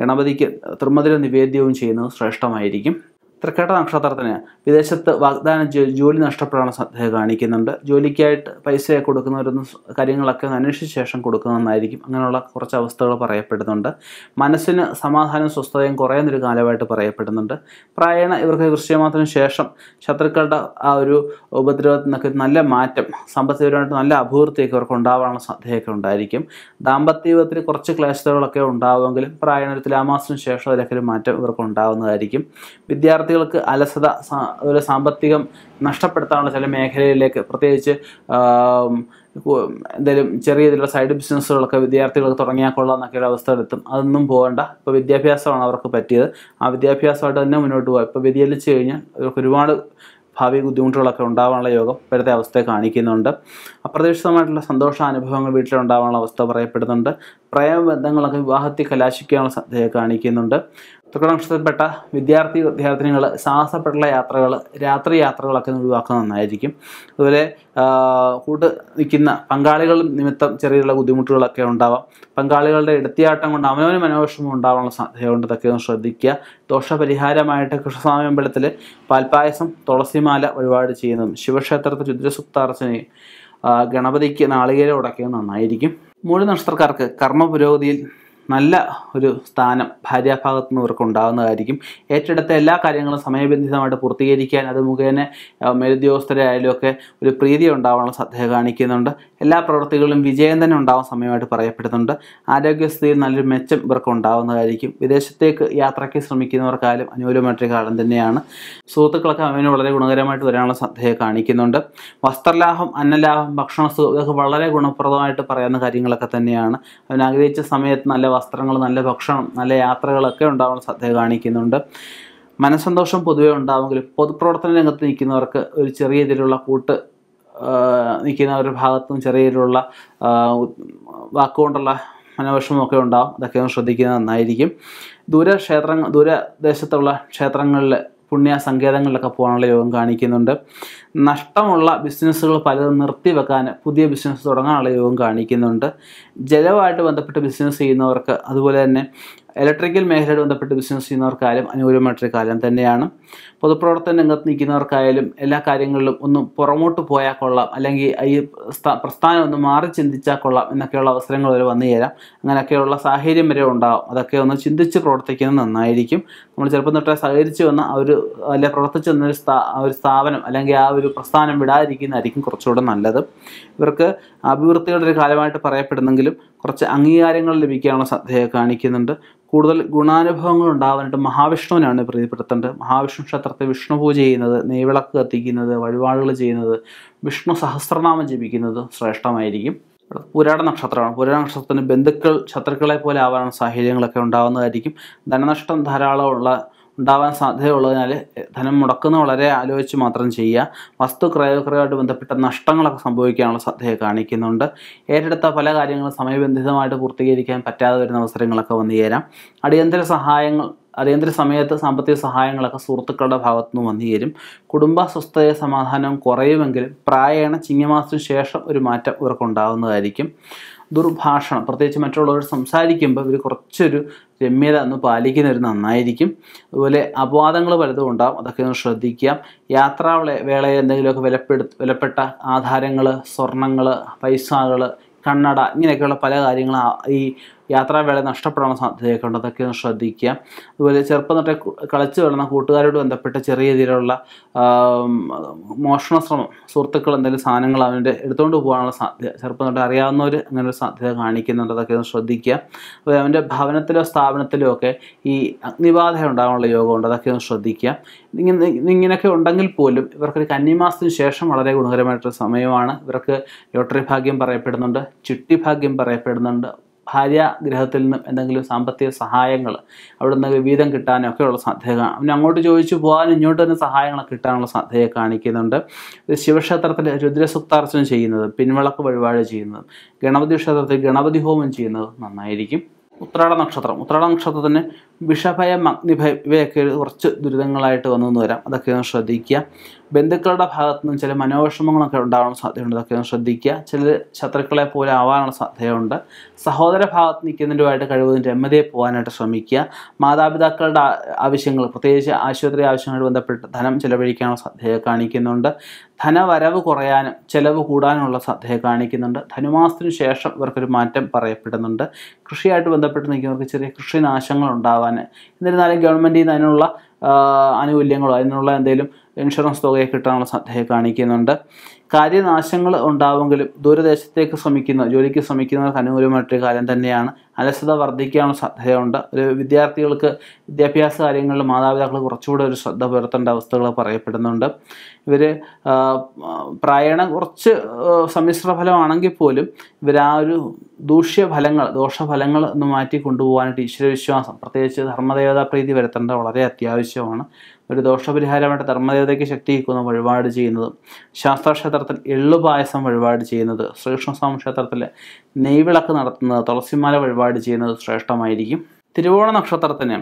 ഗണപതിക്ക് തൃമധുര നിവേദ്യവും ചെയ്യുന്നത് ശ്രേഷ്ഠമായിരിക്കും തൃക്കേട്ട നക്ഷത്രത്തിന് വിദേശത്ത് വാഗ്ദാനം ജോലി നഷ്ടപ്പെടാനുള്ള സാധ്യത കാണിക്കുന്നുണ്ട് ജോലിക്കായിട്ട് പൈസ കൊടുക്കുന്നവരൊന്നും കാര്യങ്ങളൊക്കെ ഒന്ന് അന്വേഷിച്ച ശേഷം കൊടുക്കുന്നതെന്നായിരിക്കും അങ്ങനെയുള്ള കുറച്ച് അവസ്ഥകൾ പറയപ്പെടുന്നുണ്ട് മനസ്സിന് സമാധാനം സ്വസ്ഥതയും കുറയുന്നൊരു കാലമായിട്ട് പറയപ്പെടുന്നുണ്ട് പ്രായണ ഇവർക്ക് കൃഷിമാസത്തിന് ശേഷം ശത്രുക്കളുടെ ആ ഒരു ഉപദ്രവത്തിൽ നിന്നൊക്കെ നല്ല മാറ്റം സാമ്പത്തികപരമായിട്ട് നല്ല അഭിവൃദ്ധിയൊക്കെ ഇവർക്ക് ഉണ്ടാവാനുള്ള സാധ്യതയൊക്കെ ഉണ്ടായിരിക്കും ദാമ്പത്യത്തിൽ കുറച്ച് ക്ലേശതകളൊക്കെ ഉണ്ടാവുമെങ്കിലും പ്രായണ തുലാമാസത്തിന് ശേഷം അതിലൊക്കെ ഒരു മാറ്റം ഇവർക്ക് ഉണ്ടാകുന്നതായിരിക്കും വിദ്യാർത്ഥി വിദ്യാർത്ഥികൾക്ക് അലസത അതുപോലെ സാമ്പത്തികം നഷ്ടപ്പെടുത്താനുള്ള ചില മേഖലയിലേക്ക് പ്രത്യേകിച്ച് എന്തെങ്കിലും ചെറിയ ഇതിലുള്ള സൈഡ് ബിസിനസ്സുകളൊക്കെ വിദ്യാർത്ഥികൾക്ക് തുടങ്ങിയാൽ കൊള്ളാം എന്നൊക്കെയുള്ള എത്തും അതൊന്നും പോകേണ്ട ഇപ്പോൾ വിദ്യാഭ്യാസമാണ് അവർക്ക് പറ്റിയത് ആ വിദ്യാഭ്യാസമായിട്ട് തന്നെ മുന്നോട്ട് പോകാം ഇപ്പോൾ വ്യതിചലിച്ച് കഴിഞ്ഞാൽ അവർക്ക് ഒരുപാട് ഭാവി ബുദ്ധിമുട്ടുകളൊക്കെ ഉണ്ടാവാനുള്ള യോഗം ഇപ്പോഴത്തെ അവസ്ഥയെ കാണിക്കുന്നുണ്ട് അപ്രതീക്ഷിതമായിട്ടുള്ള സന്തോഷാനുഭവങ്ങൾ വീട്ടിലുണ്ടാവാനുള്ള അവസ്ഥ പറയപ്പെടുന്നുണ്ട് പ്രേമബന്ധങ്ങളൊക്കെ വിവാഹത്തിൽ കലാശിക്കാനുള്ള സാധ്യത കാണിക്കുന്നുണ്ട് തൊട്ടംശത്തിൽപ്പെട്ട വിദ്യാർത്ഥി വിദ്യാർത്ഥിനികൾ സാഹസപ്പെട്ടുള്ള യാത്രകൾ രാത്രി യാത്രകളൊക്കെ ഒഴിവാക്കുന്നത് നന്നായിരിക്കും അതുപോലെ കൂട്ട് നിൽക്കുന്ന പങ്കാളികൾ നിമിത്തം ചെറിയ ബുദ്ധിമുട്ടുകളൊക്കെ ഉണ്ടാവാം പങ്കാളികളുടെ ഇടത്തിയാട്ടം കൊണ്ട് അവനവന് മനോവിഷമം ഉണ്ടാവാനുള്ള സാധ്യതയുണ്ട് ഇതൊക്കെ ഒന്ന് ശ്രദ്ധിക്കുക ദോഷപരിഹാരമായിട്ട് കൃഷ്ണസ്വാമി അമ്പലത്തിൽ പാൽപ്പായസം തുളസിമാല ഒരുപാട് ചെയ്യുന്നതും ശിവക്ഷേത്രത്തിൽ രുദ്രസുക്താർച്ചനയും ഗണപതിക്ക് നാളികേരം ഉടക്കുന്നത് നന്നായിരിക്കും മുഴുവൻ നക്ഷത്രക്കാർക്ക് കർമ്മ പുരോഗതിയിൽ നല്ല ഒരു സ്ഥാനം ഭാര്യാഭാഗത്തു നിന്ന് ഇവർക്ക് ഉണ്ടാകുന്നതായിരിക്കും ഏറ്റെടുത്ത എല്ലാ കാര്യങ്ങളും സമയബന്ധിതമായിട്ട് പൂർത്തീകരിക്കാൻ അത് മുഖേന മേലുദ്യോഗസ്ഥരെ ആയാലും ഒക്കെ ഒരു പ്രീതി ഉണ്ടാവാനുള്ള ശ്രദ്ധ കാണിക്കുന്നുണ്ട് എല്ലാ പ്രവൃത്തികളിലും വിജയം തന്നെ ഉണ്ടാവാൻ സമയമായിട്ട് പറയപ്പെടുന്നുണ്ട് ആരോഗ്യസ്ഥിതിയിൽ നല്ലൊരു മെച്ചം ഇവർക്ക് ഉണ്ടാകുന്നതായിരിക്കും വിദേശത്തേക്ക് യാത്രയ്ക്ക് ശ്രമിക്കുന്നവർക്കായാലും അനുകൂലമായിട്ടൊരു കാലം തന്നെയാണ് സുഹൃത്തുക്കളൊക്കെ അവന് വളരെ ഗുണകരമായിട്ട് വരാനുള്ള ശ്രദ്ധയെ കാണിക്കുന്നുണ്ട് വസ്ത്രലാഭം അന്നലാഭം ഭക്ഷണ സുഖം ഇതൊക്കെ വളരെ ഗുണപ്രദമായിട്ട് പറയുന്ന കാര്യങ്ങളൊക്കെ തന്നെയാണ് അവൻ ആഗ്രഹിച്ച സമയത്ത് നല്ല വസ്ത്രങ്ങൾ നല്ല ഭക്ഷണം നല്ല യാത്രകളൊക്കെ ഉണ്ടാവാൻ സാധ്യത കാണിക്കുന്നുണ്ട് മനസ്സന്തോഷം പൊതുവേ ഉണ്ടാവുമെങ്കിലും പൊതുപ്രവർത്തന രംഗത്ത് നിൽക്കുന്നവർക്ക് ഒരു ചെറിയ ഇതിലുള്ള കൂട്ട് നിൽക്കുന്ന ഒരു ഭാഗത്തും ചെറിയൊരുള്ള വാക്കുകൊണ്ടുള്ള മനോവിഷമൊക്കെ ഉണ്ടാവും അതൊക്കെ ഒന്ന് ശ്രദ്ധിക്കുന്നത് നന്നായിരിക്കും ദൂരക്ഷേത്ര ദൂരദേശത്തുള്ള ക്ഷേത്രങ്ങളിൽ പുണ്യ സങ്കേതങ്ങളിലൊക്കെ പോകാനുള്ള യോഗം കാണിക്കുന്നുണ്ട് നഷ്ടമുള്ള ബിസിനസ്സുകൾ പലതും നിർത്തിവെക്കാൻ പുതിയ ബിസിനസ് തുടങ്ങാനുള്ള യോഗം കാണിക്കുന്നുണ്ട് ജലവുമായിട്ട് ബന്ധപ്പെട്ട് ബിസിനസ് ചെയ്യുന്നവർക്ക് അതുപോലെ തന്നെ ഇലക്ട്രിക്കൽ മേഖലയുമായിട്ട് ബന്ധപ്പെട്ട് ബിസിനസ് ചെയ്യുന്നവർക്കായാലും അനുകൂലമായിട്ടൊരു കാലം തന്നെയാണ് പൊതുപ്രവർത്തന രംഗത്ത് നിൽക്കുന്നവർക്കായാലും എല്ലാ കാര്യങ്ങളിലും ഒന്ന് പുറമോട്ട് പോയാൽ കൊള്ളാം അല്ലെങ്കിൽ ഈ പ്രസ്ഥാനം ഒന്ന് മാറി ചിന്തിച്ചാൽ കൊള്ളാം എന്നൊക്കെയുള്ള അവസരങ്ങൾ വരെ വന്നു തരാം അങ്ങനെയൊക്കെയുള്ള സാഹചര്യം വരെ ഉണ്ടാവും അതൊക്കെ ഒന്ന് ചിന്തിച്ച് പ്രവർത്തിക്കുന്നത് നന്നായിരിക്കും നമ്മൾ ചെറുപ്പം തൊട്ടേ സഹകരിച്ച് വന്ന ആ ഒരു അല്ല പ്രവർത്തിച്ചു വന്ന ഒരു സ്ഥാ ഒരു സ്ഥാപനം അല്ലെങ്കിൽ ആ ഒരു പ്രസ്ഥാനം വിടാതിരിക്കുന്നതായിരിക്കും കുറച്ചുകൂടെ നല്ലത് ഇവർക്ക് അഭിവൃദ്ധിയുടെ ഒരു കാലമായിട്ട് പറയപ്പെടുന്നെങ്കിലും കുറച്ച് അംഗീകാരങ്ങൾ ലഭിക്കാനുള്ള സാധ്യത കാണിക്കുന്നുണ്ട് കൂടുതൽ ഗുണാനുഭവങ്ങൾ ഉണ്ടാവാനായിട്ട് മഹാവിഷ്ണുവിനാണ് പ്രീതിപ്പെടുത്തേണ്ടത് മഹാവിഷ്ണു ക്ഷേത്ര ക്ഷേത്രത്തെ വിഷ്ണു പൂജ ചെയ്യുന്നത് നെയ്വിളക്ക് കത്തിക്കുന്നത് വഴിപാടുകൾ ചെയ്യുന്നത് വിഷ്ണു സഹസ്രനാമം ജപിക്കുന്നത് ശ്രേഷ്ഠമായിരിക്കും പുരാട നക്ഷത്രമാണ് പുരാട നക്ഷത്രത്തിന് ബന്ധുക്കൾ ശത്രുക്കളെ പോലെ ആവാനുള്ള സാഹചര്യങ്ങളൊക്കെ ഉണ്ടാകുന്നതായിരിക്കും ധനനഷ്ടം ധാരാളമുള്ള ഉണ്ടാവാൻ സാധ്യതയുള്ളതിനാൽ ധനം മുടക്കുന്ന വളരെ ആലോചിച്ച് മാത്രം ചെയ്യുക വസ്തു ക്രയവിക്രയമായിട്ട് ബന്ധപ്പെട്ട നഷ്ടങ്ങളൊക്കെ സംഭവിക്കാനുള്ള സാധ്യത കാണിക്കുന്നുണ്ട് ഏറ്റെടുത്ത പല കാര്യങ്ങളും സമയബന്ധിതമായിട്ട് പൂർത്തീകരിക്കാൻ പറ്റാതെ വരുന്ന അവസരങ്ങളൊക്കെ വന്നു ചേരാം അടിയന്തര സഹായങ്ങൾ അടിയന്തര സമയത്ത് സാമ്പത്തിക സഹായങ്ങളൊക്കെ സുഹൃത്തുക്കളുടെ ഭാഗത്തു നിന്ന് വന്നു ചേരും കുടുംബ സ്വസ്ഥതയെ കുറയുമെങ്കിലും പ്രായേണ ചിങ്ങമാസത്തിന് ശേഷം ഒരു മാറ്റം ഇവർക്കുണ്ടാകുന്നതായിരിക്കും ദുർഭാഷണം പ്രത്യേകിച്ച് മറ്റുള്ളവരോട് സംസാരിക്കുമ്പോൾ ഇവർ കുറച്ചൊരു രമ്യത ഒന്ന് പാലിക്കുന്നവർ നന്നായിരിക്കും അതുപോലെ അപവാദങ്ങൾ പലതും ഉണ്ടാകും അതൊക്കെ ഒന്ന് ശ്രദ്ധിക്കാം യാത്രാ വേളയിൽ എന്തെങ്കിലുമൊക്കെ വിലപ്പെടു വിലപ്പെട്ട ആധാരങ്ങൾ സ്വർണങ്ങൾ പൈസകൾ കണ്ണട ഇങ്ങനെയൊക്കെയുള്ള പല കാര്യങ്ങളും ഈ യാത്രാവേള നഷ്ടപ്പെടാനുള്ള സാധ്യതയൊക്കെ ഉണ്ട് അതൊക്കെ ഒന്ന് ശ്രദ്ധിക്കുക അതുപോലെ ചെറുപ്പം തൊട്ടേ കളിച്ചു വളർന്ന കൂട്ടുകാരോട് ബന്ധപ്പെട്ട ചെറിയ രീതിയിലുള്ള മോഷണ ശ്രമം സുഹൃത്തുക്കൾ എന്തെങ്കിലും സാധനങ്ങൾ അവൻ്റെ എടുത്തുകൊണ്ട് പോകാനുള്ള സാധ്യത ചെറുപ്പം തൊട്ട് അറിയാവുന്നവർ അങ്ങനെ ഒരു സാധ്യത കാണിക്കുന്നുണ്ട് അതൊക്കെ ഒന്ന് ശ്രദ്ധിക്കുക അതുപോലെ അവൻ്റെ ഭവനത്തിലോ സ്ഥാപനത്തിലോ ഒക്കെ ഈ അഗ്നിബാധ ഉണ്ടാകാനുള്ള യോഗമുണ്ട് അതൊക്കെ ഒന്ന് ശ്രദ്ധിക്കുക ഇങ്ങനെ ഇങ്ങനെയൊക്കെ ഉണ്ടെങ്കിൽ പോലും ഇവർക്കൊരു കന്നിമാസത്തിന് ശേഷം വളരെ ഗുണകരമായിട്ടൊരു സമയമാണ് ഇവർക്ക് ലോട്ടറി ഭാഗ്യം പറയപ്പെടുന്നുണ്ട് ചിട്ടി ഭാഗ്യം പറയപ്പെടുന്നുണ്ട് ഭാര്യ ഗ്രഹത്തിൽ നിന്നും എന്തെങ്കിലും സാമ്പത്തിക സഹായങ്ങൾ അവിടെ നിന്ന് വീതം കിട്ടാനും ഒക്കെയുള്ള സാധ്യത പിന്നെ അങ്ങോട്ട് ചോദിച്ചു പോകാനും ഇങ്ങോട്ട് തന്നെ സഹായങ്ങളൊക്കെ കിട്ടാനുള്ള സാധ്യത കാണിക്കുന്നുണ്ട് ശിവക്ഷേത്രത്തിൽ രുദ്രസുക്താർച്ചന ചെയ്യുന്നത് പിൻവിളക്ക് വഴിപാട് ചെയ്യുന്നത് ഗണപതി ക്ഷേത്രത്തിൽ ഗണപതി ഹോമം ചെയ്യുന്നത് നന്നായിരിക്കും ഉത്രാട നക്ഷത്രം ഉത്രാട നക്ഷത്രത്തിന് വിഷഭയം അഗ്നിഭയം ഇവയൊക്കെ കുറച്ച് ദുരിതങ്ങളായിട്ട് എന്ന് വരാം അതൊക്കെ ഒന്ന് ശ്രദ്ധിക്കുക ബന്ധുക്കളുടെ ഭാഗത്തു നിന്ന് ചില മനോവിഷമങ്ങളൊക്കെ ഉണ്ടാകാൻ സാധ്യതയുണ്ട് അതൊക്കെ ഒന്ന് ശ്രദ്ധിക്കുക ചില ശത്രുക്കളെ പോലെ ആവാനുള്ള സാധ്യതയുണ്ട് സഹോദര ഭാഗത്ത് നിൽക്കുന്നതിൻ്റെതായിട്ട് കഴിവതും രമ്യതയെ പോകാനായിട്ട് ശ്രമിക്കുക മാതാപിതാക്കളുടെ ആവശ്യങ്ങൾ പ്രത്യേകിച്ച് ആശുപത്രി ആവശ്യങ്ങളുമായി ബന്ധപ്പെട്ട് ധനം ചിലവഴിക്കാനുള്ള സാധ്യത കാണിക്കുന്നുണ്ട് ധനവരവ് കുറയാനും ചിലവ് കൂടാനുള്ള സാധ്യത കാണിക്കുന്നുണ്ട് ധനുമാസത്തിനു ശേഷം ഇവർക്കൊരു മാറ്റം പറയപ്പെടുന്നുണ്ട് കൃഷിയായിട്ട് ബന്ധപ്പെട്ട് നിൽക്കുന്നവർക്ക് ചെറിയ കൃഷിനാശങ്ങൾ ഉണ്ടാകാം പോകാൻ എന്നിരുന്നാലും ഗവൺമെൻറ് ഇന്ന് അതിനുള്ള ആനുകൂല്യങ്ങളോ അതിനുള്ള എന്തെങ്കിലും ഇൻഷുറൻസ് തുകയെ കിട്ടാനുള്ള സാധ്യത കാണിക്കുന്നുണ്ട് കാര്യനാശങ്ങൾ ഉണ്ടാവുമെങ്കിലും ദൂരദേശത്തേക്ക് ശ്രമിക്കുന്ന ജോലിക്ക് ശ്രമിക്കുന്നവർക്ക് അനുകൂലമായിട്ടൊരു കാര്യം തന്നെയാണ് അലസത വർദ്ധിക്കാനുള്ള സാധ്യതയുണ്ട് ഒരു വിദ്യാർത്ഥികൾക്ക് വിദ്യാഭ്യാസ കാര്യങ്ങളിൽ മാതാപിതാക്കൾ കുറച്ചുകൂടെ ഒരു ശ്രദ്ധ പുലർത്തേണ്ട അവസ്ഥകൾ പറയപ്പെടുന്നുണ്ട് ഇവർ പ്രായണ കുറച്ച് സമ്മിശ്ര ഫലമാണെങ്കിൽ പോലും ഇവർ ആ ഒരു ദൂഷ്യഫലങ്ങൾ ദോഷഫലങ്ങൾ ഒന്ന് മാറ്റി കൊണ്ടുപോകാനായിട്ട് ഈശ്വരവിശ്വാസം പ്രത്യേകിച്ച് ധർമ്മദേവതാ പ്രീതി വരുത്തേണ്ടത് വളരെ അത്യാവശ്യമാണ് ഒരു ദോഷപരിഹാരമായിട്ട് ധർമ്മദേവതയ്ക്ക് ശക്തിക്കുന്ന വഴിപാട് ചെയ്യുന്നത് ശാസ്ത്രക്ഷേത്രത്തിൽ എള്ളുപായസം വഴിപാട് ചെയ്യുന്നത് ശ്രീകൃഷ്ണസ്വാമി ക്ഷേത്രത്തിൽ നെയ്വിളക്ക് നടത്തുന്നത് തുളസിമാല വഴിപാട് ചെയ്യുന്നത് ശ്രേഷ്ഠമായിരിക്കും തിരുവോണ നക്ഷത്രത്തിന്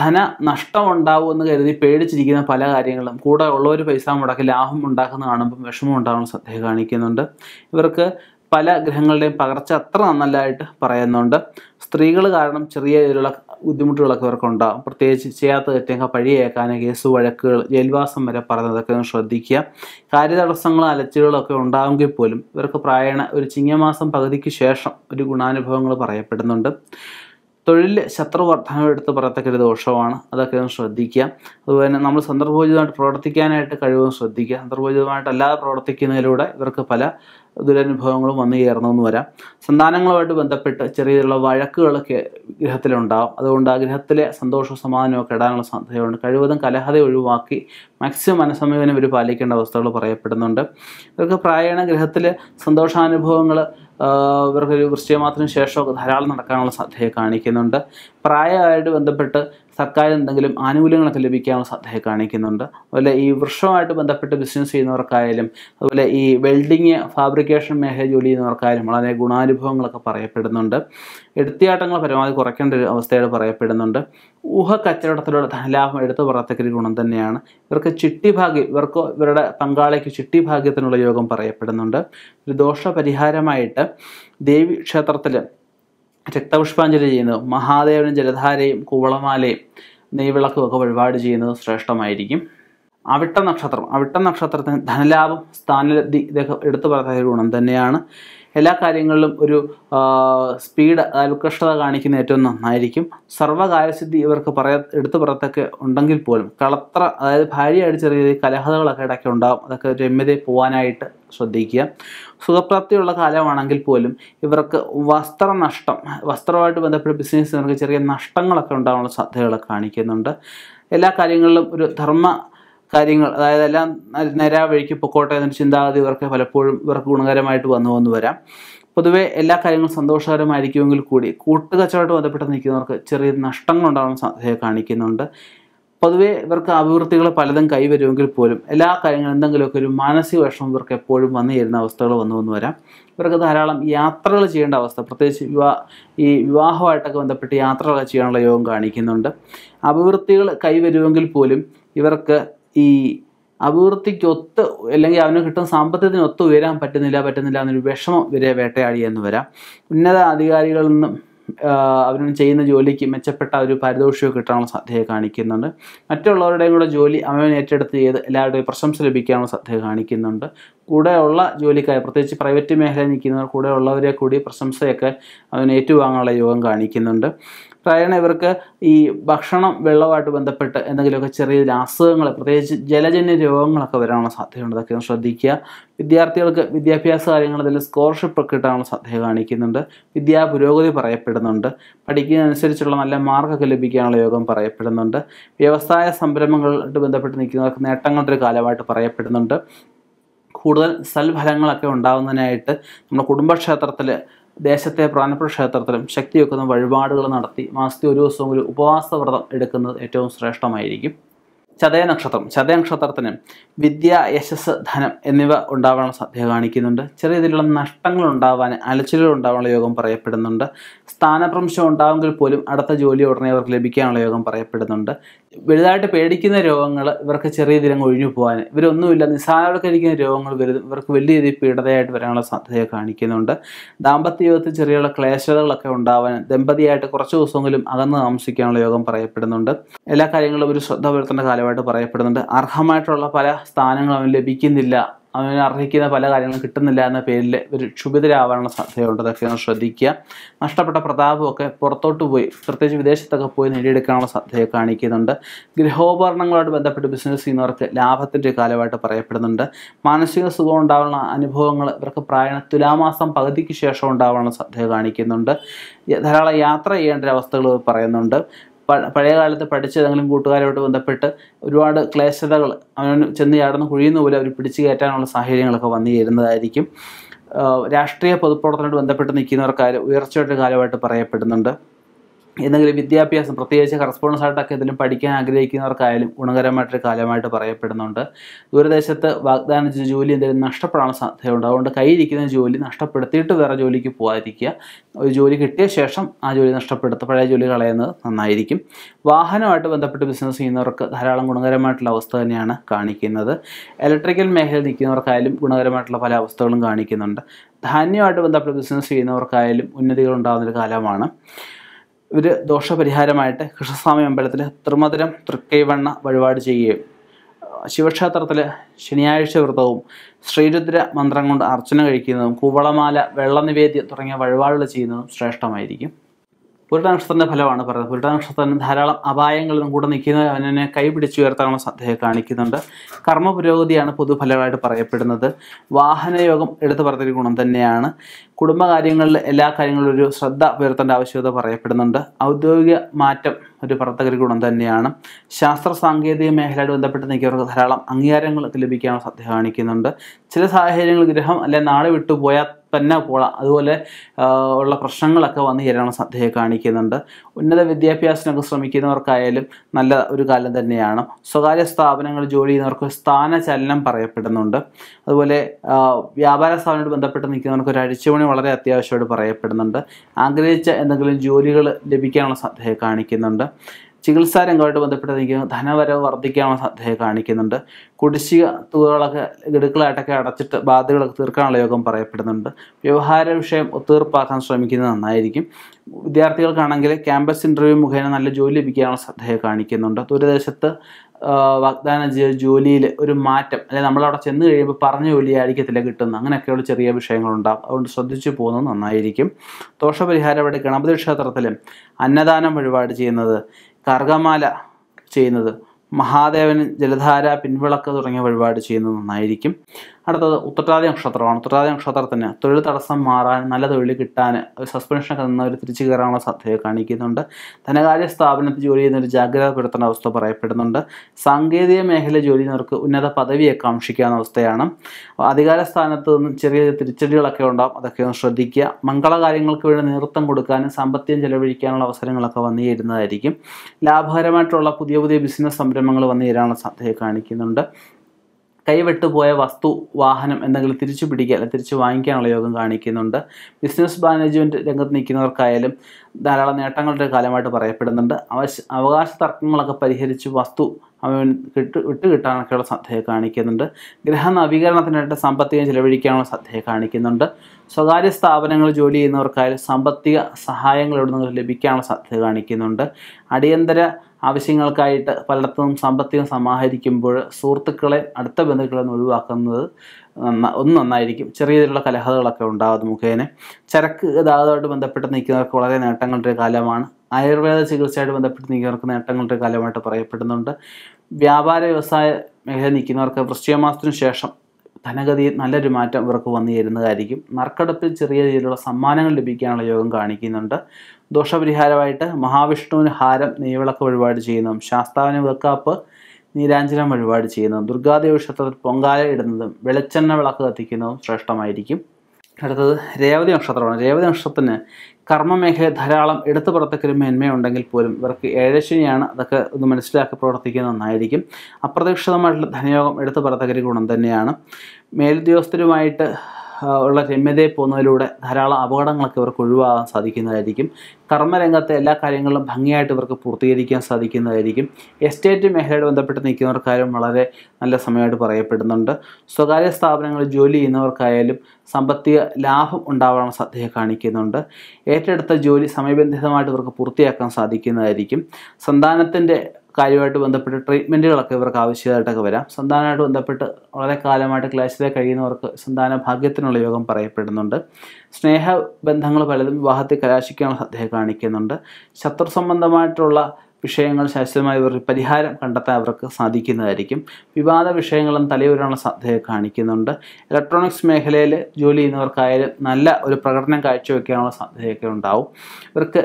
ധന നഷ്ടമുണ്ടാവും എന്ന് കരുതി പേടിച്ചിരിക്കുന്ന പല കാര്യങ്ങളും കൂടെ ഒരു പൈസ മുടക്കി ലാഭം ഉണ്ടാക്കുന്ന കാണുമ്പം വിഷമം ഉണ്ടാകുന്ന ശ്രദ്ധ കാണിക്കുന്നുണ്ട് ഇവർക്ക് പല ഗ്രഹങ്ങളുടെയും പകർച്ച അത്ര നന്നല്ലായിട്ട് പറയുന്നുണ്ട് സ്ത്രീകൾ കാരണം ചെറിയ രീതിയിലുള്ള ബുദ്ധിമുട്ടുകളൊക്കെ ഇവർക്കുണ്ടാകും പ്രത്യേകിച്ച് ചെയ്യാത്ത തെറ്റങ്ങൾ പഴിയേക്കാനും കേസ് വഴക്കുകൾ ജയിൽവാസം വരെ പറഞ്ഞതൊക്കെ ഒന്ന് ശ്രദ്ധിക്കുക കാര്യതടസ്സങ്ങളും അലച്ചുകളൊക്കെ ഉണ്ടാകുമെങ്കിൽ പോലും ഇവർക്ക് പ്രായണ ഒരു ചിങ്ങമാസം പകുതിക്ക് ശേഷം ഒരു ഗുണാനുഭവങ്ങൾ പറയപ്പെടുന്നുണ്ട് തൊഴിൽ ശത്രുവർദ്ധനം എടുത്ത് പറയത്തക്ക ഒരു ദോഷമാണ് അതൊക്കെ ഒന്ന് ശ്രദ്ധിക്കുക അതുപോലെ തന്നെ നമ്മൾ സന്ദർഭോചിതമായിട്ട് പ്രവർത്തിക്കാനായിട്ട് കഴിവും ശ്രദ്ധിക്കുക സന്ദർഭോചിതമായിട്ടല്ലാതെ പ്രവർത്തിക്കുന്നതിലൂടെ ഇവർക്ക് പല ദുരനുഭവങ്ങളും വന്നു ചേർന്നെന്ന് വരാം സന്താനങ്ങളുമായിട്ട് ബന്ധപ്പെട്ട് ചെറിയ ചെറിയ വഴക്കുകളൊക്കെ ഗ്രഹത്തിലുണ്ടാവും അതുകൊണ്ട് ആ ഗ്രഹത്തിലെ സന്തോഷവും സമാധാനമൊക്കെ ഇടാനുള്ള സാധ്യതയുണ്ട് കഴിവതും കലഹത ഒഴിവാക്കി മാക്സിമം മനസ്സമീപനം ഇവർ പാലിക്കേണ്ട അവസ്ഥകൾ പറയപ്പെടുന്നുണ്ട് ഇവർക്ക് പ്രായണ ഗ്രഹത്തിൽ സന്തോഷാനുഭവങ്ങൾ ഇവർക്കൊരു ഒരു വൃശ്ചയമാസത്തിന് ശേഷമൊക്കെ ധാരാളം നടക്കാനുള്ള സാധ്യത കാണിക്കുന്നുണ്ട് പ്രായമായിട്ട് ബന്ധപ്പെട്ട് സർക്കാർ എന്തെങ്കിലും ആനുകൂല്യങ്ങളൊക്കെ ലഭിക്കാനുള്ള സാധ്യത കാണിക്കുന്നുണ്ട് അതുപോലെ ഈ വൃക്ഷവുമായിട്ട് ബന്ധപ്പെട്ട് ബിസിനസ് ചെയ്യുന്നവർക്കായാലും അതുപോലെ ഈ വെൽഡിങ് ഫാബ്രിക്കേഷൻ മേഖല ജോലി ചെയ്യുന്നവർക്കായാലും വളരെ ഗുണാനുഭവങ്ങളൊക്കെ പറയപ്പെടുന്നുണ്ട് എടുത്തിയാട്ടങ്ങൾ പരമാവധി കുറയ്ക്കേണ്ട ഒരു അവസ്ഥയോട് പറയപ്പെടുന്നുണ്ട് ഊഹ കച്ചവടത്തിലൂടെ ധനലാഭം എടുത്തു പറയത്തക്ക ഒരു ഗുണം തന്നെയാണ് ഇവർക്ക് ചിട്ടി ഭാഗ്യം ഇവർക്ക് ഇവരുടെ പങ്കാളിക്ക് ചിട്ടി ഭാഗ്യത്തിനുള്ള യോഗം പറയപ്പെടുന്നുണ്ട് ഒരു ദോഷപരിഹാരമായിട്ട് ദേവി ക്ഷേത്രത്തിൽ രക്തപുഷ്പാഞ്ജലി ചെയ്യുന്നത് മഹാദേവനും ജലധാരയും കൂവളമാലയും നെയ്വിളക്കും ഒക്കെ വഴിപാട് ചെയ്യുന്നത് ശ്രേഷ്ഠമായിരിക്കും അവിട്ട നക്ഷത്രം അവിട്ട നക്ഷത്രത്തിന് ധനലാഭം സ്ഥാനലബ്ധി ഇതൊക്കെ എടുത്തു പറയുന്ന ഗുണം തന്നെയാണ് എല്ലാ കാര്യങ്ങളിലും ഒരു സ്പീഡ് ഉത്കൃഷ്ടത കാണിക്കുന്ന ഏറ്റവും നന്നായിരിക്കും സർവ്വകാര്യസിദ്ധി ഇവർക്ക് പറയ എടുത്തു പുറത്തൊക്കെ ഉണ്ടെങ്കിൽ പോലും കളത്ര അതായത് ഭാര്യ ചെറിയ കലഹതകളൊക്കെ ഇടയ്ക്ക് ഉണ്ടാകും അതൊക്കെ രമ്യതയിൽ പോകാനായിട്ട് ശ്രദ്ധിക്കുക സുഖപ്രാപ്തിയുള്ള കാലമാണെങ്കിൽ പോലും ഇവർക്ക് വസ്ത്രനഷ്ടം വസ്ത്രമായിട്ട് ബന്ധപ്പെട്ട ബിസിനസ് ഇവർക്ക് ചെറിയ നഷ്ടങ്ങളൊക്കെ ഉണ്ടാകാനുള്ള സാധ്യതകൾ കാണിക്കുന്നുണ്ട് എല്ലാ കാര്യങ്ങളിലും ഒരു ധർമ്മ കാര്യങ്ങൾ അതായത് എല്ലാം നേരാ വഴിക്ക് പൊക്കോട്ടെ എന്നൊരു ചിന്താഗതി ഇവർക്ക് പലപ്പോഴും ഇവർക്ക് ഗുണകരമായിട്ട് വന്നു വന്നു വരാം പൊതുവേ എല്ലാ കാര്യങ്ങളും സന്തോഷകരമായിരിക്കുമെങ്കിൽ കൂടി കൂട്ടുകച്ചവടമായിട്ട് ബന്ധപ്പെട്ട് നിൽക്കുന്നവർക്ക് ചെറിയ നഷ്ടങ്ങൾ സാധ്യത കാണിക്കുന്നുണ്ട് പൊതുവേ ഇവർക്ക് അഭിവൃദ്ധികൾ പലതും കൈവരുമെങ്കിൽ പോലും എല്ലാ കാര്യങ്ങളും എന്തെങ്കിലുമൊക്കെ ഒരു മാനസിക വിഷമം ഇവർക്ക് എപ്പോഴും വന്നു ചേരുന്ന അവസ്ഥകൾ വന്നു വന്നു വരാം ഇവർക്ക് ധാരാളം യാത്രകൾ ചെയ്യേണ്ട അവസ്ഥ പ്രത്യേകിച്ച് വിവാ ഈ വിവാഹമായിട്ടൊക്കെ ബന്ധപ്പെട്ട് യാത്രകൾ ചെയ്യാനുള്ള യോഗം കാണിക്കുന്നുണ്ട് അഭിവൃദ്ധികൾ കൈവരുമെങ്കിൽ പോലും ഇവർക്ക് ഈ അഭിവൃദ്ധിക്കൊത്ത് അല്ലെങ്കിൽ അവന് കിട്ടുന്ന സാമ്പത്തികത്തിനൊത്ത് ഉയരാൻ പറ്റുന്നില്ല പറ്റുന്നില്ല എന്നൊരു വിഷമം വരെ വേട്ടയാടി എന്ന് വരാം ഉന്നത അധികാരികളിൽ നിന്നും അവനും ചെയ്യുന്ന ജോലിക്ക് മെച്ചപ്പെട്ട ഒരു പാരിതോഷികം കിട്ടാനുള്ള സാധ്യത കാണിക്കുന്നുണ്ട് മറ്റുള്ളവരുടെയും കൂടെ ജോലി അവൻ ഏറ്റെടുത്ത് ചെയ്ത് എല്ലാവരുടെയും പ്രശംസ ലഭിക്കാനുള്ള സാധ്യത കാണിക്കുന്നുണ്ട് കൂടെയുള്ള ജോലിക്കാർ പ്രത്യേകിച്ച് പ്രൈവറ്റ് മേഖലയിൽ നിൽക്കുന്നവർ ഉള്ളവരെ കൂടി പ്രശംസയൊക്കെ അവന് ഏറ്റുവാങ്ങാനുള്ള യോഗം കാണിക്കുന്നുണ്ട് പ്രായണ ഇവർക്ക് ഈ ഭക്ഷണം വെള്ളവുമായിട്ട് ബന്ധപ്പെട്ട് എന്തെങ്കിലുമൊക്കെ ചെറിയ അസുഖങ്ങൾ പ്രത്യേകിച്ച് ജലജന്യ രോഗങ്ങളൊക്കെ വരാനുള്ള സാധ്യതയുണ്ട് അതൊക്കെ ഒന്ന് ശ്രദ്ധിക്കുക വിദ്യാർത്ഥികൾക്ക് വിദ്യാഭ്യാസ കാര്യങ്ങളിൽ സ്കോളർഷിപ്പ് ഒക്കെ കിട്ടാനുള്ള സാധ്യത കാണിക്കുന്നുണ്ട് വിദ്യാ പുരോഗതി പറയപ്പെടുന്നുണ്ട് പഠിക്കുന്നതനുസരിച്ചുള്ള നല്ല മാർക്കൊക്കെ ലഭിക്കാനുള്ള യോഗം പറയപ്പെടുന്നുണ്ട് വ്യവസായ സംരംഭങ്ങളുമായിട്ട് ബന്ധപ്പെട്ട് നിൽക്കുന്നവർക്ക് നേട്ടങ്ങളുടെ കാലമായിട്ട് പറയപ്പെടുന്നുണ്ട് കൂടുതൽ സൽഫലങ്ങളൊക്കെ ഉണ്ടാകുന്നതിനായിട്ട് നമ്മുടെ കുടുംബക്ഷേത്രത്തിൽ ദേശത്തെ പ്രാണപ്ര ക്ഷേത്രത്തിലും വെക്കുന്ന വഴിപാടുകൾ നടത്തി മാസത്തിൽ ഒരു ദിവസം ഒരു ഉപവാസവ്രതം എടുക്കുന്നത് ഏറ്റവും ശ്രേഷ്ഠമായിരിക്കും ചതയ നക്ഷത്രം ചതയ നക്ഷത്രത്തിന് വിദ്യ യശസ് ധനം എന്നിവ ഉണ്ടാവാനുള്ള സാധ്യത കാണിക്കുന്നുണ്ട് ചെറിയ രീതിയിലുള്ള നഷ്ടങ്ങൾ ഉണ്ടാവാൻ അലച്ചിലുകൾ ഉണ്ടാവാനുള്ള യോഗം പറയപ്പെടുന്നുണ്ട് സ്ഥാനഭ്രംശം ഉണ്ടാവുമെങ്കിൽ പോലും അടുത്ത ജോലി ഉടനെ അവർക്ക് ലഭിക്കാനുള്ള യോഗം പറയപ്പെടുന്നുണ്ട് വലുതായിട്ട് പേടിക്കുന്ന രോഗങ്ങൾ ഇവർക്ക് ചെറിയ ദിനം ഒഴിഞ്ഞു പോകാൻ ഇവരൊന്നുമില്ല നിസ്സാരവൽക്കരിക്കുന്ന രോഗങ്ങൾ വരും ഇവർക്ക് വലിയ രീതിയിൽ പീഡതയായിട്ട് വരാനുള്ള സാധ്യത കാണിക്കുന്നുണ്ട് ദാമ്പത്യ യോഗത്തിൽ ചെറിയുള്ള ക്ലേശതകളൊക്കെ ഉണ്ടാവാൻ ദമ്പതിയായിട്ട് കുറച്ച് ദിവസമെങ്കിലും അകന്ന് താമസിക്കാനുള്ള യോഗം പറയപ്പെടുന്നുണ്ട് എല്ലാ കാര്യങ്ങളും ഒരു ശ്രദ്ധ പുലർത്തേണ്ട കാലമായിട്ട് പറയപ്പെടുന്നുണ്ട് അർഹമായിട്ടുള്ള പല സ്ഥാനങ്ങളും അവൻ ലഭിക്കുന്നില്ല അവന് അർഹിക്കുന്ന പല കാര്യങ്ങളും കിട്ടുന്നില്ല എന്ന പേരിൽ ഒരു ക്ഷുഭിതരാവാനുള്ള സാധ്യതയുണ്ട് അതൊക്കെ ഒന്ന് ശ്രദ്ധിക്കുക നഷ്ടപ്പെട്ട പ്രതാപമൊക്കെ പുറത്തോട്ട് പോയി പ്രത്യേകിച്ച് വിദേശത്തൊക്കെ പോയി നേടിയെടുക്കാനുള്ള സാധ്യത കാണിക്കുന്നുണ്ട് ഗൃഹോപകരണങ്ങളുമായിട്ട് ബന്ധപ്പെട്ട് ബിസിനസ് ചെയ്യുന്നവർക്ക് ലാഭത്തിൻ്റെ കാലമായിട്ട് പറയപ്പെടുന്നുണ്ട് മാനസിക സുഖം ഉണ്ടാവുന്ന അനുഭവങ്ങൾ ഇവർക്ക് പ്രായണ തുലാമാസം പകുതിക്ക് ശേഷം ഉണ്ടാവാനുള്ള സാധ്യത കാണിക്കുന്നുണ്ട് ധാരാളം യാത്ര ചെയ്യേണ്ട അവസ്ഥകൾ പറയുന്നുണ്ട് പഴയ കാലത്ത് പഠിച്ച ഏതെങ്കിലും കൂട്ടുകാരുമായിട്ട് ബന്ധപ്പെട്ട് ഒരുപാട് ക്ലേശതകൾ അവൻ ചെന്ന് ചാടുന്ന കുഴിയുന്ന പോലെ അവർ പിടിച്ചു കയറ്റാനുള്ള സാഹചര്യങ്ങളൊക്കെ വന്നു ചേരുന്നതായിരിക്കും രാഷ്ട്രീയ പൊതുപ്രവർത്തനമായിട്ട് ബന്ധപ്പെട്ട് നിൽക്കുന്നവർക്കാർ ഉയർച്ചയുടെ കാലമായിട്ട് പറയപ്പെടുന്നുണ്ട് എന്തെങ്കിലും വിദ്യാഭ്യാസം പ്രത്യേകിച്ച് കറസ്പോണ്ടൻസ് ആയിട്ടൊക്കെ ഇതിലും പഠിക്കാൻ ആഗ്രഹിക്കുന്നവർക്കായാലും ഗുണകരമായിട്ടൊരു കാലമായിട്ട് പറയപ്പെടുന്നുണ്ട് ദൂരദേശത്ത് ചെയ്ത ജോലി എന്തെങ്കിലും നഷ്ടപ്പെടാൻ സാധ്യതയുണ്ട് അതുകൊണ്ട് കയ്യിരിക്കുന്ന ജോലി നഷ്ടപ്പെടുത്തിയിട്ട് വേറെ ജോലിക്ക് പോകാതിരിക്കുക ഒരു ജോലി കിട്ടിയ ശേഷം ആ ജോലി നഷ്ടപ്പെടുത്ത പഴയ ജോലി കളയുന്നത് നന്നായിരിക്കും വാഹനമായിട്ട് ബന്ധപ്പെട്ട് ബിസിനസ് ചെയ്യുന്നവർക്ക് ധാരാളം ഗുണകരമായിട്ടുള്ള അവസ്ഥ തന്നെയാണ് കാണിക്കുന്നത് ഇലക്ട്രിക്കൽ മേഖലയിൽ നിൽക്കുന്നവർക്കായാലും ഗുണകരമായിട്ടുള്ള പല അവസ്ഥകളും കാണിക്കുന്നുണ്ട് ധാന്യമായിട്ട് ബന്ധപ്പെട്ട് ബിസിനസ് ചെയ്യുന്നവർക്കായാലും ഉന്നതികൾ ഉണ്ടാകുന്നൊരു കാലമാണ് ഒരു ദോഷപരിഹാരമായിട്ട് കൃഷ്ണസ്വാമി അമ്പലത്തിൽ തൃമധുരം തൃക്കൈവണ്ണ വഴിപാട് ചെയ്യുകയും ശിവക്ഷേത്രത്തിൽ ശനിയാഴ്ച വ്രതവും ശ്രീരുദ്ര മന്ത്രം കൊണ്ട് അർച്ചന കഴിക്കുന്നതും കൂവളമാല വെള്ളനിവേദ്യം തുടങ്ങിയ വഴിപാടുകൾ ചെയ്യുന്നതും ശ്രേഷ്ഠമായിരിക്കും പുരുട ഫലമാണ് പറയുന്നത് പുരുട ധാരാളം അപായങ്ങളിലും കൂടെ നിൽക്കുന്നത് അവനെ കൈപിടിച്ചുയർത്താനുള്ള സദ്യയെ കാണിക്കുന്നുണ്ട് കർമ്മ പുരോഗതിയാണ് പൊതുഫലമായിട്ട് പറയപ്പെടുന്നത് വാഹനയോഗം എടുത്തു പറഞ്ഞൊരു ഗുണം തന്നെയാണ് കുടുംബകാര്യങ്ങളിൽ എല്ലാ കാര്യങ്ങളിലും ഒരു ശ്രദ്ധ പുലർത്തേണ്ട ആവശ്യകത പറയപ്പെടുന്നുണ്ട് ഔദ്യോഗിക മാറ്റം ഒരു പ്രവർത്തകരി ഗുണം തന്നെയാണ് ശാസ്ത്ര സാങ്കേതിക മേഖലയോട് ബന്ധപ്പെട്ട് നിൽക്കുന്നവർക്ക് ധാരാളം അംഗീകാരങ്ങൾ ലഭിക്കാനുള്ള സദ്യ കാണിക്കുന്നുണ്ട് ചില സാഹചര്യങ്ങൾ ഗ്രഹം അല്ലെ നാളെ വിട്ടുപോയാൽ പോള അതുപോലെ ഉള്ള പ്രശ്നങ്ങളൊക്കെ വന്ന് ഹിരണ സദ്യയെ കാണിക്കുന്നുണ്ട് ഉന്നത വിദ്യാഭ്യാസത്തിനൊക്കെ ശ്രമിക്കുന്നവർക്കായാലും നല്ല ഒരു കാലം തന്നെയാണ് സ്വകാര്യ സ്ഥാപനങ്ങൾ ജോലി ചെയ്യുന്നവർക്ക് സ്ഥാനചലനം പറയപ്പെടുന്നുണ്ട് അതുപോലെ വ്യാപാര സ്ഥാപനമായിട്ട് ബന്ധപ്പെട്ട് നിൽക്കുന്നവർക്ക് ഒരു അഴിച്ചുപണി വളരെ അത്യാവശ്യമായിട്ട് പറയപ്പെടുന്നുണ്ട് ആഗ്രഹിച്ച എന്തെങ്കിലും ജോലികൾ ലഭിക്കാനുള്ള സാധ്യത കാണിക്കുന്നുണ്ട് ചികിത്സാ രംഗമായിട്ട് ബന്ധപ്പെട്ട് എനിക്ക് ധനവരവ് വർദ്ധിക്കാനുള്ള സാധ്യത കാണിക്കുന്നുണ്ട് കുടിശ്ശിക തുകകളൊക്കെ ഗഡുക്കളായിട്ടൊക്കെ അടച്ചിട്ട് ബാധ്യതകളൊക്കെ തീർക്കാനുള്ള യോഗം പറയപ്പെടുന്നുണ്ട് വ്യവഹാര വിഷയം ഒത്തീർപ്പാക്കാൻ ശ്രമിക്കുന്നത് നന്നായിരിക്കും വിദ്യാർത്ഥികൾക്കാണെങ്കിൽ ക്യാമ്പസ് ഇൻ്റർവ്യൂ മുഖേന നല്ല ജോലി ലഭിക്കാനുള്ള സാധ്യത കാണിക്കുന്നുണ്ട് ദൂരദേശത്ത് വാഗ്ദാനം ചെയ്ത ജോലിയിൽ ഒരു മാറ്റം അല്ലെങ്കിൽ നമ്മളവിടെ ചെന്ന് കഴിയുമ്പോൾ പറഞ്ഞ ജോലി ആയിരിക്കത്തില്ല കിട്ടുന്നത് അങ്ങനെയൊക്കെയുള്ള ചെറിയ വിഷയങ്ങളുണ്ടാകും അതുകൊണ്ട് ശ്രദ്ധിച്ചു പോകുന്നത് നന്നായിരിക്കും ദോഷപരിഹാരം ഇവിടെ ഗണപതി ക്ഷേത്രത്തിലും അന്നദാനം വഴിപാട് ചെയ്യുന്നത് കർഗമാല ചെയ്യുന്നത് മഹാദേവന് ജലധാര പിൻവിളക്ക് തുടങ്ങിയ വഴിപാട് ചെയ്യുന്നത് നന്നായിരിക്കും അടുത്തത് ഉത്തരാദി നക്ഷത്രമാണ് ഉത്തരാദി നക്ഷത്രത്തിന് തൊഴിൽ തടസ്സം മാറാൻ നല്ല തൊഴിൽ കിട്ടാൻ സസ്പെൻഷനൊക്കെ നിന്നവർ തിരിച്ചു കയറാനുള്ള സാധ്യത കാണിക്കുന്നുണ്ട് ധനകാര്യ സ്ഥാപനത്തിൽ ജോലി ഒരു ജാഗ്രത പുലർത്തേണ്ട അവസ്ഥ പറയപ്പെടുന്നുണ്ട് സാങ്കേതിക മേഖല ജോലി ചെയ്യുന്നവർക്ക് ഉന്നത പദവി ആകാംക്ഷിക്കാവുന്ന അവസ്ഥയാണ് അധികാര സ്ഥാനത്ത് നിന്നും ചെറിയ തിരിച്ചടികളൊക്കെ ഉണ്ടാവും അതൊക്കെ ഒന്ന് ശ്രദ്ധിക്കുക മംഗള കാര്യങ്ങൾക്ക് വേണ്ടി നേതൃത്വം കൊടുക്കാനും സാമ്പത്തികം ചെലവഴിക്കാനുള്ള അവസരങ്ങളൊക്കെ വന്നു ചേരുന്നതായിരിക്കും ലാഭകരമായിട്ടുള്ള പുതിയ പുതിയ ബിസിനസ് സംരംഭങ്ങൾ വന്നു ചേരാനുള്ള സാധ്യത കാണിക്കുന്നുണ്ട് പോയ വസ്തു വാഹനം എന്തെങ്കിലും തിരിച്ചു പിടിക്കുക അല്ലെങ്കിൽ തിരിച്ചു വാങ്ങിക്കാനുള്ള യോഗം കാണിക്കുന്നുണ്ട് ബിസിനസ് മാനേജ്മെൻറ്റ് രംഗത്ത് നിൽക്കുന്നവർക്കായാലും ധാരാളം നേട്ടങ്ങളുടെ കാലമായിട്ട് പറയപ്പെടുന്നുണ്ട് അവകാശ തർക്കങ്ങളൊക്കെ പരിഹരിച്ച് വസ്തു അവൻ കിട്ടു വിട്ടുകിട്ടാനൊക്കെയുള്ള സാധ്യത കാണിക്കുന്നുണ്ട് ഗ്രഹ നവീകരണത്തിനായിട്ട് സാമ്പത്തികം ചിലവഴിക്കാനുള്ള സാധ്യത കാണിക്കുന്നുണ്ട് സ്വകാര്യ സ്ഥാപനങ്ങൾ ജോലി ചെയ്യുന്നവർക്കായാലും സാമ്പത്തിക സഹായങ്ങൾ ഇവിടെ നിന്ന് ലഭിക്കാനുള്ള സാധ്യത കാണിക്കുന്നുണ്ട് അടിയന്തര ആവശ്യങ്ങൾക്കായിട്ട് പലയിടത്തും സാമ്പത്തികം സമാഹരിക്കുമ്പോൾ സുഹൃത്തുക്കളെ അടുത്ത ബന്ധുക്കളെ ഒഴിവാക്കുന്നത് ഒന്ന് നന്നായിരിക്കും ചെറിയ രീതിയിലുള്ള കലഹതകളൊക്കെ ഉണ്ടാകും മുഖേന ചരക്ക് ഗതാഗതമായിട്ട് ബന്ധപ്പെട്ട് നിൽക്കുന്നവർക്ക് വളരെ നേട്ടങ്ങളുടെ കാലമാണ് ആയുർവേദ ചികിത്സയായിട്ട് ബന്ധപ്പെട്ട് നിൽക്കുന്നവർക്ക് നേട്ടങ്ങളുടെ കാലമായിട്ട് പറയപ്പെടുന്നുണ്ട് വ്യാപാര വ്യവസായ മേഖല നിൽക്കുന്നവർക്ക് വൃശ്ചികമാസത്തിനു ശേഷം ധനഗതി നല്ലൊരു മാറ്റം ഇവർക്ക് വന്നു ചേരുന്നതായിരിക്കും നറുക്കെടുപ്പിൽ ചെറിയ രീതിയിലുള്ള സമ്മാനങ്ങൾ ലഭിക്കാനുള്ള യോഗം കാണിക്കുന്നുണ്ട് ദോഷപരിഹാരമായിട്ട് മഹാവിഷ്ണുവിന് ഹാരം നെയ്വിളക്ക് വഴിപാട് ചെയ്യുന്നതും ശാസ്താവിന് വിളക്കാപ്പ് നീരാഞ്ജനം വഴിപാട് ചെയ്യുന്നതും ദുർഗാദേവി ക്ഷേത്രത്തിൽ പൊങ്കാല ഇടുന്നതും വെളിച്ചെണ്ണ വിളക്ക് കത്തിക്കുന്നതും ശ്രേഷ്ഠമായിരിക്കും അടുത്തത് രേവതി നക്ഷത്രമാണ് രേവതി നക്ഷത്രത്തിന് കർമ്മമേഖല ധാരാളം എടുത്തു പുറത്തേക്കൊരു മേന്മയുണ്ടെങ്കിൽ പോലും ഇവർക്ക് ഏഴശനിയാണ് അതൊക്കെ ഒന്ന് മനസ്സിലാക്കി പ്രവർത്തിക്കുന്ന ഒന്നായിരിക്കും അപ്രതീക്ഷിതമായിട്ടുള്ള ധനയോഗം എടുത്തു പുറത്തേക്കൊരു ഗുണം തന്നെയാണ് മേലുദ്യോഗസ്ഥരുമായിട്ട് ഉള്ള രമ്യതയെ പോകുന്നതിലൂടെ ധാരാളം അപകടങ്ങളൊക്കെ ഇവർക്ക് ഒഴിവാകാൻ സാധിക്കുന്നതായിരിക്കും കർമ്മരംഗത്തെ എല്ലാ കാര്യങ്ങളിലും ഭംഗിയായിട്ട് ഇവർക്ക് പൂർത്തീകരിക്കാൻ സാധിക്കുന്നതായിരിക്കും എസ്റ്റേറ്റ് മേഖലയോട് ബന്ധപ്പെട്ട് കാര്യം വളരെ നല്ല സമയമായിട്ട് പറയപ്പെടുന്നുണ്ട് സ്വകാര്യ സ്ഥാപനങ്ങളിൽ ജോലി ചെയ്യുന്നവർക്കായാലും സാമ്പത്തിക ലാഭം ഉണ്ടാവാനുള്ള സാധ്യത കാണിക്കുന്നുണ്ട് ഏറ്റെടുത്ത ജോലി സമയബന്ധിതമായിട്ട് ഇവർക്ക് പൂർത്തിയാക്കാൻ സാധിക്കുന്നതായിരിക്കും സന്താനത്തിൻ്റെ കാര്യമായിട്ട് ബന്ധപ്പെട്ട് ട്രീറ്റ്മെൻറ്റുകളൊക്കെ ഇവർക്ക് ആവശ്യമായിട്ടൊക്കെ വരാം സന്താനമായിട്ട് ബന്ധപ്പെട്ട് വളരെ കാലമായിട്ട് ക്ലാസ്സിലെ കഴിയുന്നവർക്ക് സന്താന ഭാഗ്യത്തിനുള്ള യോഗം പറയപ്പെടുന്നുണ്ട് സ്നേഹ ബന്ധങ്ങൾ പലതും വിവാഹത്തിൽ കലാശിക്കാനുള്ള സദ്യ കാണിക്കുന്നുണ്ട് ശത്രു സംബന്ധമായിട്ടുള്ള വിഷയങ്ങൾ ശാശ്വതമായി ഇവർ പരിഹാരം കണ്ടെത്താൻ അവർക്ക് സാധിക്കുന്നതായിരിക്കും വിവാദ വിഷയങ്ങളും തലയൂരാനുള്ള സാധ്യത കാണിക്കുന്നുണ്ട് ഇലക്ട്രോണിക്സ് മേഖലയിൽ ജോലി ചെയ്യുന്നവർക്കായാലും നല്ല ഒരു പ്രകടനം കാഴ്ചവെക്കാനുള്ള സാധ്യതയൊക്കെ ഉണ്ടാവും ഇവർക്ക്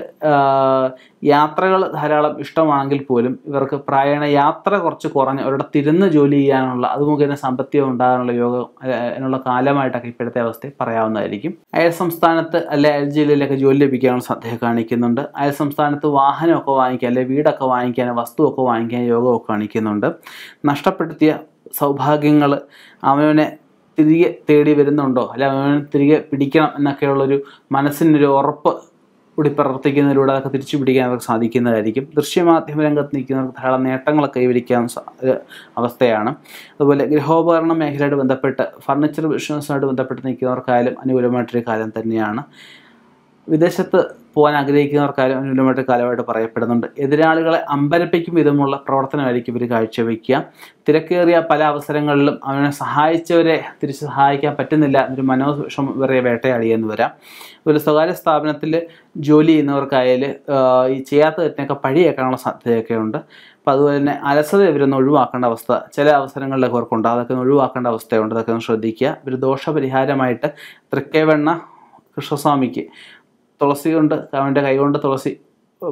യാത്രകൾ ധാരാളം ഇഷ്ടമാണെങ്കിൽ പോലും ഇവർക്ക് പ്രായണ യാത്ര കുറച്ച് കുറഞ്ഞ് തിരുന്ന് ജോലി ചെയ്യാനുള്ള അത് മുഖേന സാമ്പത്തികം ഉണ്ടാകാനുള്ള യോഗം അതിനുള്ള കാലമായിട്ടൊക്കെ ഇപ്പോഴത്തെ അവസ്ഥയെ പറയാവുന്നതായിരിക്കും അയൽ സംസ്ഥാനത്ത് അല്ലെ അയൽ ജില്ലയിലൊക്കെ ജോലി ലഭിക്കാനുള്ള സാധ്യത കാണിക്കുന്നുണ്ട് അയൽ സംസ്ഥാനത്ത് വാഹനമൊക്കെ വാങ്ങിക്കാൻ അല്ലെ വീടൊക്കെ വാങ്ങിക്കാൻ വസ്തുവൊക്കെ വാങ്ങിക്കാൻ യോഗമൊക്കെ കാണിക്കുന്നുണ്ട് നഷ്ടപ്പെടുത്തിയ സൗഭാഗ്യങ്ങൾ അവനവനെ തിരികെ തേടി വരുന്നുണ്ടോ അല്ലെ അവനെ തിരികെ പിടിക്കണം എന്നൊക്കെയുള്ളൊരു മനസ്സിനൊരു ഉറപ്പ് കൂടി പ്രവർത്തിക്കുന്നതിലൂടെ അതൊക്കെ തിരിച്ചു പിടിക്കാൻ അവർക്ക് സാധിക്കുന്നതായിരിക്കും ദൃശ്യമാധ്യമ രംഗത്ത് നിൽക്കുന്നവർക്ക് ധാരാളം നേട്ടങ്ങളൊക്കെ കൈവരിക്കാൻ അവസ്ഥയാണ് അതുപോലെ ഗൃഹോപകരണ മേഖലയുമായിട്ട് ബന്ധപ്പെട്ട് ഫർണിച്ചർ ബിസിനസ്സുമായിട്ട് ബന്ധപ്പെട്ട് നിൽക്കുന്നവർക്കായാലും അനുകൂലമായിട്ടൊരു കാലം തന്നെയാണ് വിദേശത്ത് പോകാൻ ആഗ്രഹിക്കുന്നവർക്കാരും അനുകൂലമായിട്ട് കാലമായിട്ട് പറയപ്പെടുന്നുണ്ട് എതിരാളികളെ അമ്പരപ്പിക്കും വിധമുള്ള പ്രവർത്തനമായിരിക്കും ഇവർ കാഴ്ചവെക്കുക തിരക്കേറിയ പല അവസരങ്ങളിലും അവനെ സഹായിച്ചവരെ തിരിച്ച് സഹായിക്കാൻ പറ്റുന്നില്ല എന്നൊരു മനോവിഷം ഇവരെ വേട്ടയാടിയെന്ന് വരാം ഒരു സ്വകാര്യ സ്ഥാപനത്തിൽ ജോലി ചെയ്യുന്നവർക്കായാലും ഈ ചെയ്യാത്ത തെറ്റിനൊക്കെ പഴിയേക്കാനുള്ള സാധ്യതയൊക്കെ ഉണ്ട് അപ്പോൾ അതുപോലെ തന്നെ അലസത ഇവരൊന്ന് ഒഴിവാക്കേണ്ട അവസ്ഥ ചില അവസരങ്ങളിലൊക്കെ ഇവർക്കുണ്ട് അതൊക്കെ ഒന്ന് ഒഴിവാക്കേണ്ട അവസ്ഥയുണ്ട് അതൊക്കെ ഒന്ന് ശ്രദ്ധിക്കുക ഇവർ ദോഷപരിഹാരമായിട്ട് തൃക്കേവണ്ണ കൃഷ്ണസ്വാമിക്ക് തുളസി കൊണ്ട് അവൻ്റെ കൈകൊണ്ട് തുളസി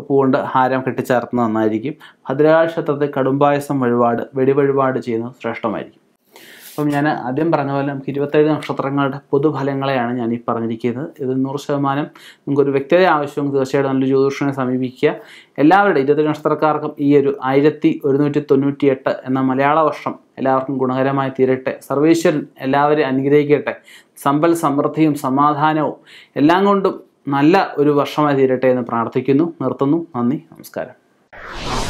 പൂവുണ്ട് ഹാരം കെട്ടിച്ചേർത്ത് നന്നായിരിക്കും ക്ഷേത്രത്തിൽ കടുംബായസം വഴിപാട് വഴിപാട് ചെയ്യുന്നത് ശ്രേഷ്ഠമായിരിക്കും അപ്പം ഞാൻ ആദ്യം പറഞ്ഞ പോലെ നമുക്ക് ഇരുപത്തേഴ് നക്ഷത്രങ്ങളുടെ പൊതുഫലങ്ങളെയാണ് ഞാൻ ഈ പറഞ്ഞിരിക്കുന്നത് ഇത് നൂറ് ശതമാനം നമുക്കൊരു വ്യക്തത ആവശ്യവും തീർച്ചയായിട്ടും നല്ലൊരു ജ്യോതിഷനെ സമീപിക്കുക എല്ലാവരുടെ ഇരുപത്തേഴ് നക്ഷത്രക്കാർക്കും ഈ ഒരു ആയിരത്തി ഒരുന്നൂറ്റി തൊണ്ണൂറ്റി എട്ട് എന്ന മലയാള വർഷം എല്ലാവർക്കും ഗുണകരമായി തീരട്ടെ സർവേശ്വരൻ എല്ലാവരെയും അനുഗ്രഹിക്കട്ടെ സമ്പൽ സമൃദ്ധിയും സമാധാനവും എല്ലാം കൊണ്ടും നല്ല ഒരു വർഷമായി തീരട്ടെ എന്ന് പ്രാർത്ഥിക്കുന്നു നിർത്തുന്നു നന്ദി നമസ്കാരം